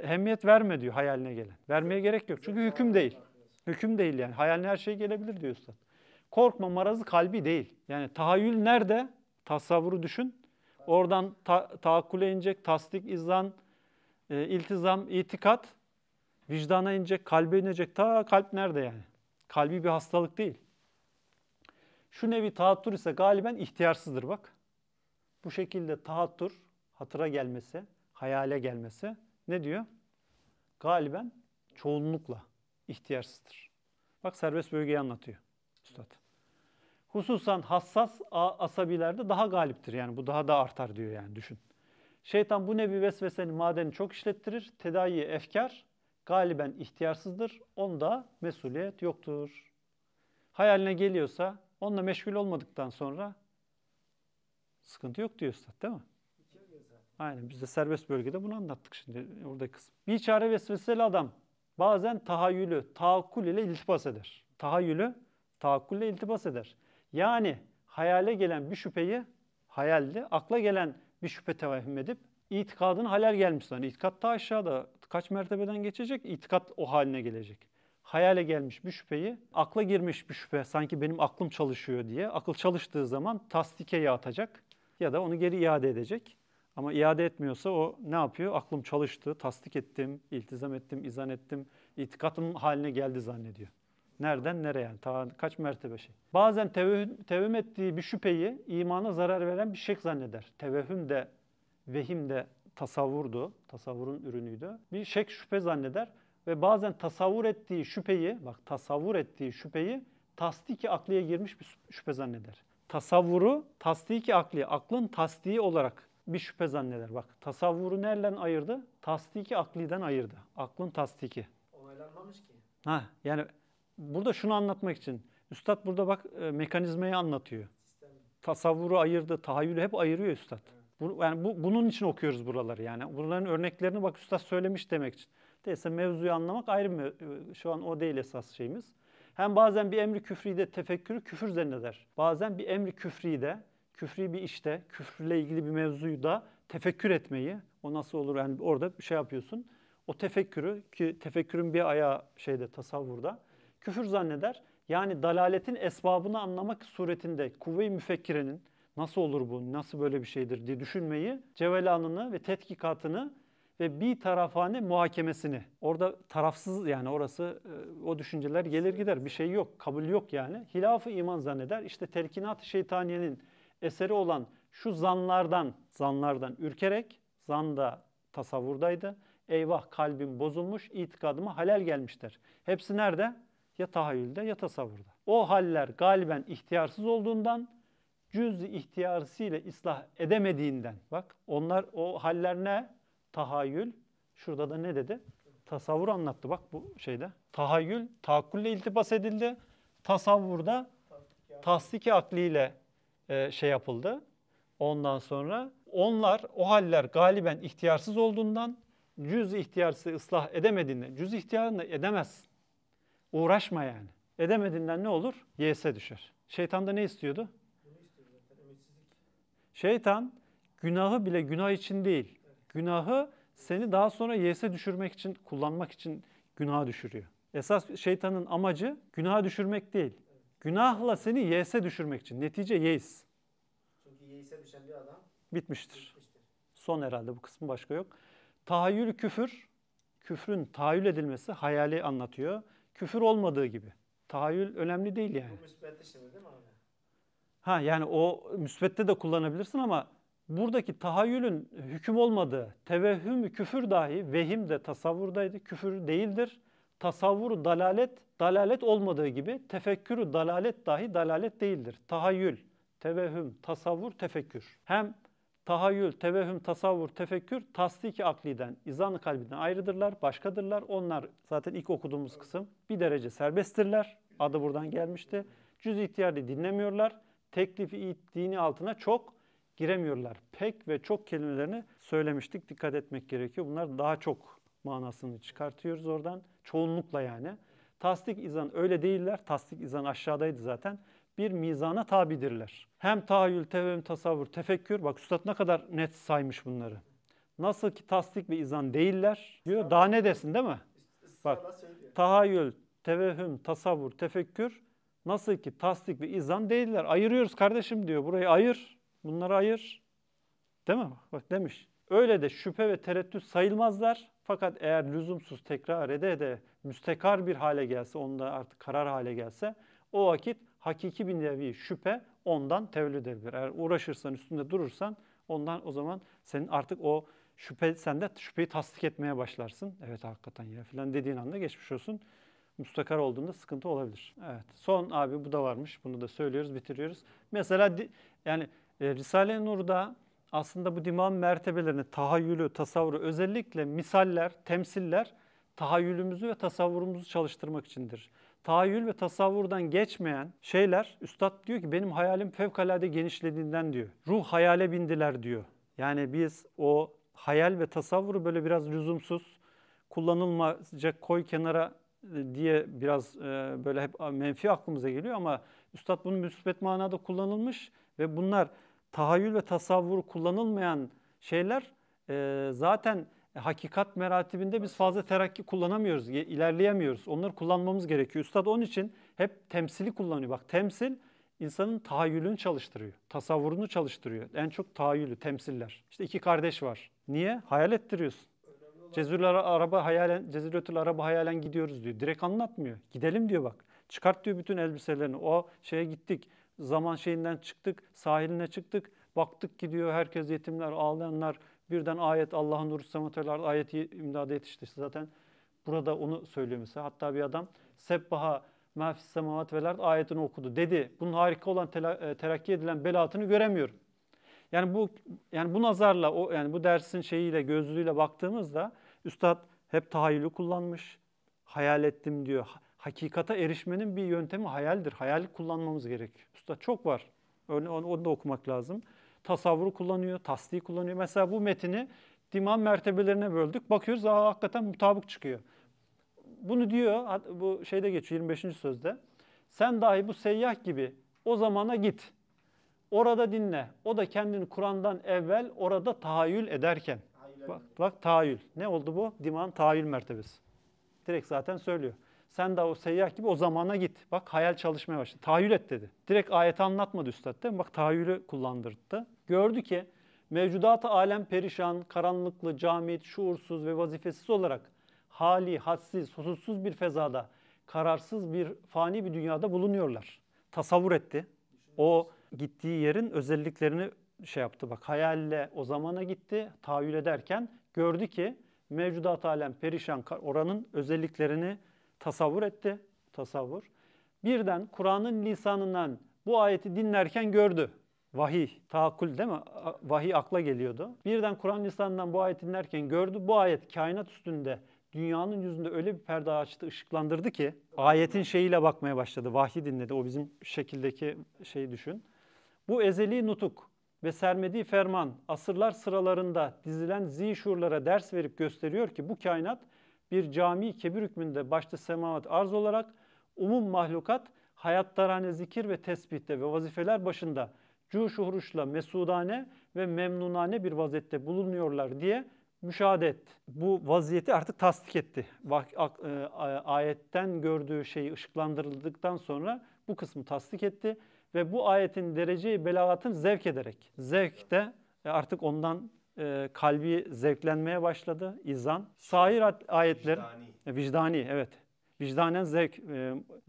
Ehemmiyet verme diyor hayaline gelen. Vermeye gerek yok. Çünkü hüküm değil. Hüküm değil yani. Hayaline her şey gelebilir diyor üstad. Korkma marazı kalbi değil. Yani tahayyül nerede? Tasavvuru düşün. Oradan ta tahakkule inecek, tasdik, izan, e, iltizam, itikat. Vicdana inecek, kalbe inecek. Ta kalp nerede yani? Kalbi bir hastalık değil. Şu nevi tahattür ise galiben ihtiyarsızdır bak. Bu şekilde tahattür, hatıra gelmesi, hayale gelmesi ne diyor? Galiben çoğunlukla ihtiyarsızdır. Bak serbest bölgeyi anlatıyor üstad. Hususan hassas asabilerde daha galiptir yani bu daha da artar diyor yani düşün. Şeytan bu nevi vesvesenin madeni çok işlettirir. Tedavi efkar galiben ihtiyarsızdır. Onda mesuliyet yoktur. Hayaline geliyorsa Onunla meşgul olmadıktan sonra sıkıntı yok diyor üstad değil mi? Aynen biz de serbest bölgede bunu anlattık şimdi oradaki kısım. Bir çare vesveseli adam bazen tahayyülü, tahakkul ile iltibas eder. Tahayyülü, tahakkul ile iltibas eder. Yani hayale gelen bir şüpheyi hayalde, akla gelen bir şüphe tevehüm edip itikadın haler gelmiş sana. Yani itikat ta aşağıda kaç mertebeden geçecek? İtikat o haline gelecek hayale gelmiş bir şüpheyi akla girmiş bir şüphe sanki benim aklım çalışıyor diye akıl çalıştığı zaman tasdikeye atacak ya da onu geri iade edecek. Ama iade etmiyorsa o ne yapıyor? Aklım çalıştı, tasdik ettim, iltizam ettim, izan ettim, itikatım haline geldi zannediyor. Nereden nereye Ta kaç mertebe şey. Bazen tevehüm, tevhüm ettiği bir şüpheyi imana zarar veren bir şey zanneder. Tevehüm de, vehim de tasavvurdu, tasavvurun ürünüydü. Bir şek şüphe zanneder ve bazen tasavvur ettiği şüpheyi, bak tasavvur ettiği şüpheyi tasdiki akliye girmiş bir şüphe zanneder. Tasavvuru tasdiki akliye, aklın tasdiği olarak bir şüphe zanneder. Bak tasavvuru nereden ayırdı? Tasdiki akliden ayırdı. Aklın tasdiki. Onaylanmamış ki. Ha yani burada şunu anlatmak için. Üstad burada bak e, mekanizmayı anlatıyor. Sistem. Tasavvuru ayırdı, tahayyülü hep ayırıyor üstad. Evet. Bu, yani bu, bunun için okuyoruz buraları yani. Bunların örneklerini bak üstad söylemiş demek için. Değilse mevzuyu anlamak ayrı mı e, şu an o değil esas şeyimiz. Hem bazen bir emri küfri de tefekkürü küfür zanneder. Bazen bir emri küfri de küfri bir işte, küfürle ilgili bir mevzuyu da tefekkür etmeyi, o nasıl olur yani orada bir şey yapıyorsun. O tefekkürü ki tefekkürün bir ayağı şeyde tasavvurda küfür zanneder. Yani dalaletin esbabını anlamak suretinde kuvve-i müfekkirenin nasıl olur bu, nasıl böyle bir şeydir diye düşünmeyi, cevelanını ve tetkikatını ve bir tarafane muhakemesini. Orada tarafsız yani orası e, o düşünceler gelir gider. Bir şey yok, kabul yok yani. Hilafı iman zanneder. İşte telkinat şeytaniyenin eseri olan şu zanlardan, zanlardan ürkerek, zan da tasavvurdaydı. Eyvah kalbim bozulmuş, itikadıma halel gelmiştir. Hepsi nerede? Ya tahayyülde ya tasavvurda. O haller galiben ihtiyarsız olduğundan cüz ihtiyarısıyla islah edemediğinden. Bak onlar o haller ne? tahayyül, şurada da ne dedi? Tasavvur anlattı bak bu şeyde. Tahayyül, taakkulle iltibas edildi. Tasavvurda tasdiki akliyle e, şey yapıldı. Ondan sonra onlar o haller galiben ihtiyarsız olduğundan cüz ihtiyarsı ıslah edemediğinde, cüz ihtiyarını edemez. Uğraşma yani. Edemediğinden ne olur? Yese düşer. Şeytan da ne istiyordu? Şeytan günahı bile günah için değil, günahı seni daha sonra yese düşürmek için, kullanmak için günaha düşürüyor. Esas şeytanın amacı günaha düşürmek değil. Günahla seni yese düşürmek için. Netice yeis. Çünkü yeise düşen bir adam bitmiştir. bitmiştir. Son herhalde bu kısmı başka yok. Tahayyül küfür, küfrün tahayyül edilmesi hayali anlatıyor. Küfür olmadığı gibi. Tahayyül önemli değil yani. Bu müsbette şimdi değil mi abi? Ha yani o müsbette de kullanabilirsin ama buradaki tahayyülün hüküm olmadığı, tevehüm küfür dahi vehim de tasavvurdaydı. Küfür değildir. Tasavvuru dalalet, dalalet olmadığı gibi tefekkürü dalalet dahi dalalet değildir. Tahayyül, tevehüm tasavvur, tefekkür. Hem tahayyül, tevehüm tasavvur, tefekkür tasdiki akliden, izan kalbinden ayrıdırlar, başkadırlar. Onlar zaten ilk okuduğumuz kısım bir derece serbesttirler. Adı buradan gelmişti. Cüz ihtiyarı dinlemiyorlar. Teklifi dini altına çok giremiyorlar. Pek ve çok kelimelerini söylemiştik. Dikkat etmek gerekiyor. Bunlar daha çok manasını çıkartıyoruz oradan. Çoğunlukla yani. Tasdik izan öyle değiller. Tasdik izan aşağıdaydı zaten. Bir mizana tabidirler. Hem tahayyül, tevhüm, tasavvur, tefekkür. Bak üstad ne kadar net saymış bunları. Nasıl ki tasdik ve izan değiller diyor. Daha ne desin değil mi? Bak tahayyül, tevehüm, tasavvur, tefekkür nasıl ki tasdik ve izan değiller. Ayırıyoruz kardeşim diyor. Burayı ayır. Bunları ayır. Değil mi? Bak demiş. Öyle de şüphe ve tereddüt sayılmazlar. Fakat eğer lüzumsuz tekrar ede ede müstekar bir hale gelse, onda artık karar hale gelse o vakit hakiki bir nevi şüphe ondan tevlüd edilir. Eğer uğraşırsan, üstünde durursan ondan o zaman senin artık o şüphe, sende şüpheyi tasdik etmeye başlarsın. Evet hakikaten ya filan dediğin anda geçmiş olsun. Mustakar olduğunda sıkıntı olabilir. Evet. Son abi bu da varmış. Bunu da söylüyoruz, bitiriyoruz. Mesela yani e, Risale-i Nur'da aslında bu diman mertebelerini, tahayyülü, tasavvuru özellikle misaller, temsiller tahayyülümüzü ve tasavvurumuzu çalıştırmak içindir. Tahayyül ve tasavvurdan geçmeyen şeyler, Üstad diyor ki benim hayalim fevkalade genişlediğinden diyor. Ruh hayale bindiler diyor. Yani biz o hayal ve tasavvuru böyle biraz lüzumsuz, kullanılmayacak koy kenara e, diye biraz e, böyle hep menfi aklımıza geliyor ama Üstad bunu müsbet manada kullanılmış ve bunlar tahayyül ve tasavvur kullanılmayan şeyler e, zaten hakikat meratibinde biz fazla terakki kullanamıyoruz, ilerleyemiyoruz. Onları kullanmamız gerekiyor. Üstad onun için hep temsili kullanıyor. Bak temsil insanın tahayyülünü çalıştırıyor, tasavvurunu çalıştırıyor. En çok tahayyülü, temsiller. İşte iki kardeş var. Niye? Hayal ettiriyorsun. Cezirli araba hayalen, cezirli araba hayalen gidiyoruz diyor. Direkt anlatmıyor. Gidelim diyor bak. Çıkart diyor bütün elbiselerini. O şeye gittik zaman şeyinden çıktık, sahiline çıktık. Baktık gidiyor. herkes yetimler, ağlayanlar. Birden ayet Allah'ın nuru semateler ayeti imdada yetişti zaten. Burada onu söylüyor mesela. Hatta bir adam Sebbaha mafis semavat velard ayetini okudu. Dedi bunun harika olan e, terakki edilen belatını göremiyorum. Yani bu yani bu nazarla o yani bu dersin şeyiyle gözlüğüyle baktığımızda üstad hep tahayyülü kullanmış. Hayal ettim diyor hakikata erişmenin bir yöntemi hayaldir. Hayal kullanmamız gerek. Usta çok var. Öyle, onu, onu da okumak lazım. Tasavvuru kullanıyor, tasdiği kullanıyor. Mesela bu metini diman mertebelerine böldük. Bakıyoruz aa, hakikaten mutabık çıkıyor. Bunu diyor, bu şeyde geçiyor 25. sözde. Sen dahi bu seyyah gibi o zamana git. Orada dinle. O da kendini Kur'an'dan evvel orada tahayyül ederken. Bak, bak tahayyül. Ne oldu bu? Diman tahayyül mertebesi. Direkt zaten söylüyor. Sen de o seyyah gibi o zamana git. Bak hayal çalışmaya başladı. Tahayyül et dedi. Direkt ayeti anlatmadı üstad değil mi? Bak tahayyülü kullandırdı. Gördü ki mevcudat alem perişan, karanlıklı, camit, şuursuz ve vazifesiz olarak hali, hadsiz, husutsuz bir fezada, kararsız bir fani bir dünyada bulunuyorlar. Tasavvur etti. O gittiği yerin özelliklerini şey yaptı bak hayalle o zamana gitti tahayyül ederken gördü ki mevcudat alem perişan oranın özelliklerini tasavvur etti. Tasavvur. Birden Kur'an'ın lisanından bu ayeti dinlerken gördü. Vahiy, tahakkül değil mi? Vahiy akla geliyordu. Birden Kur'an lisanından bu ayeti dinlerken gördü. Bu ayet kainat üstünde dünyanın yüzünde öyle bir perde açtı, ışıklandırdı ki ayetin şeyiyle bakmaya başladı. vahiy dinledi. O bizim şekildeki şeyi düşün. Bu ezeli nutuk ve sermediği ferman asırlar sıralarında dizilen zişurlara ders verip gösteriyor ki bu kainat bir cami kebir hükmünde başta semavat arz olarak umum mahlukat hayattarane zikir ve tesbihte ve vazifeler başında cuşu huruşla mesudane ve memnunane bir vaziyette bulunuyorlar diye müşahede etti. Bu vaziyeti artık tasdik etti. E, ayetten gördüğü şeyi ışıklandırıldıktan sonra bu kısmı tasdik etti ve bu ayetin dereceyi belagatını zevk ederek, zevk de e, artık ondan e, kalbi zevklenmeye başladı. izan. Sahir ayetler vicdani. E, vicdani evet. Vicdanen zevk, e,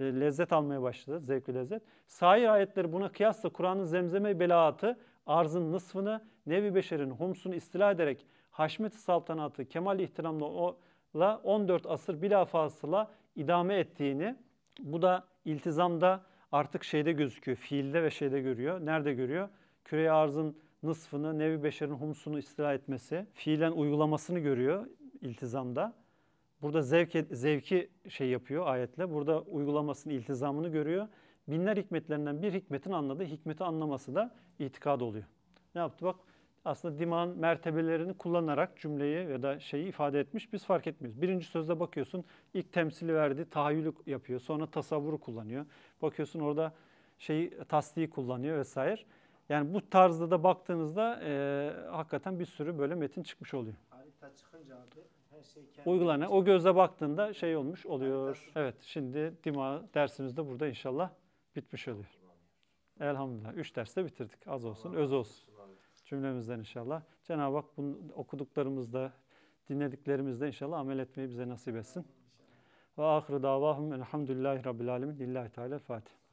lezzet almaya başladı. zevkli lezzet. Sahir ayetleri buna kıyasla Kur'an'ın zemzeme belaatı arzın nısfını Nevi Beşer'in Hums'unu istila ederek Haşmet-i Saltanat'ı kemal ihtiramla o la 14 asır bilafasıla idame ettiğini bu da iltizamda artık şeyde gözüküyor. Fiilde ve şeyde görüyor. Nerede görüyor? Küre arzın nısfını, Nevi Beşer'in humsunu istila etmesi, fiilen uygulamasını görüyor iltizamda. Burada zevk, zevki şey yapıyor ayetle. Burada uygulamasını, iltizamını görüyor. Binler hikmetlerinden bir hikmetin anladığı hikmeti anlaması da itikad oluyor. Ne yaptı? Bak aslında diman mertebelerini kullanarak cümleyi ya da şeyi ifade etmiş. Biz fark etmiyoruz. Birinci sözde bakıyorsun ilk temsili verdi, tahayyülü yapıyor. Sonra tasavvuru kullanıyor. Bakıyorsun orada şeyi tasdiği kullanıyor vesaire. Yani bu tarzda da baktığınızda e, hakikaten bir sürü böyle metin çıkmış oluyor. Harita çıkınca abi her şey kendi Uygulanan, o gözle baktığında şey olmuş oluyor. Evet, şimdi Dima dersimiz de burada inşallah bitmiş oluyor. Elhamdülillah. Üç derste bitirdik. Az olsun, öz olsun. Cümlemizden inşallah. Cenab-ı Hak bunu okuduklarımızda, dinlediklerimizde inşallah amel etmeyi bize nasip etsin. Ve ahir davahum elhamdülillahi rabbil alemin. Lillahi teala Fatiha.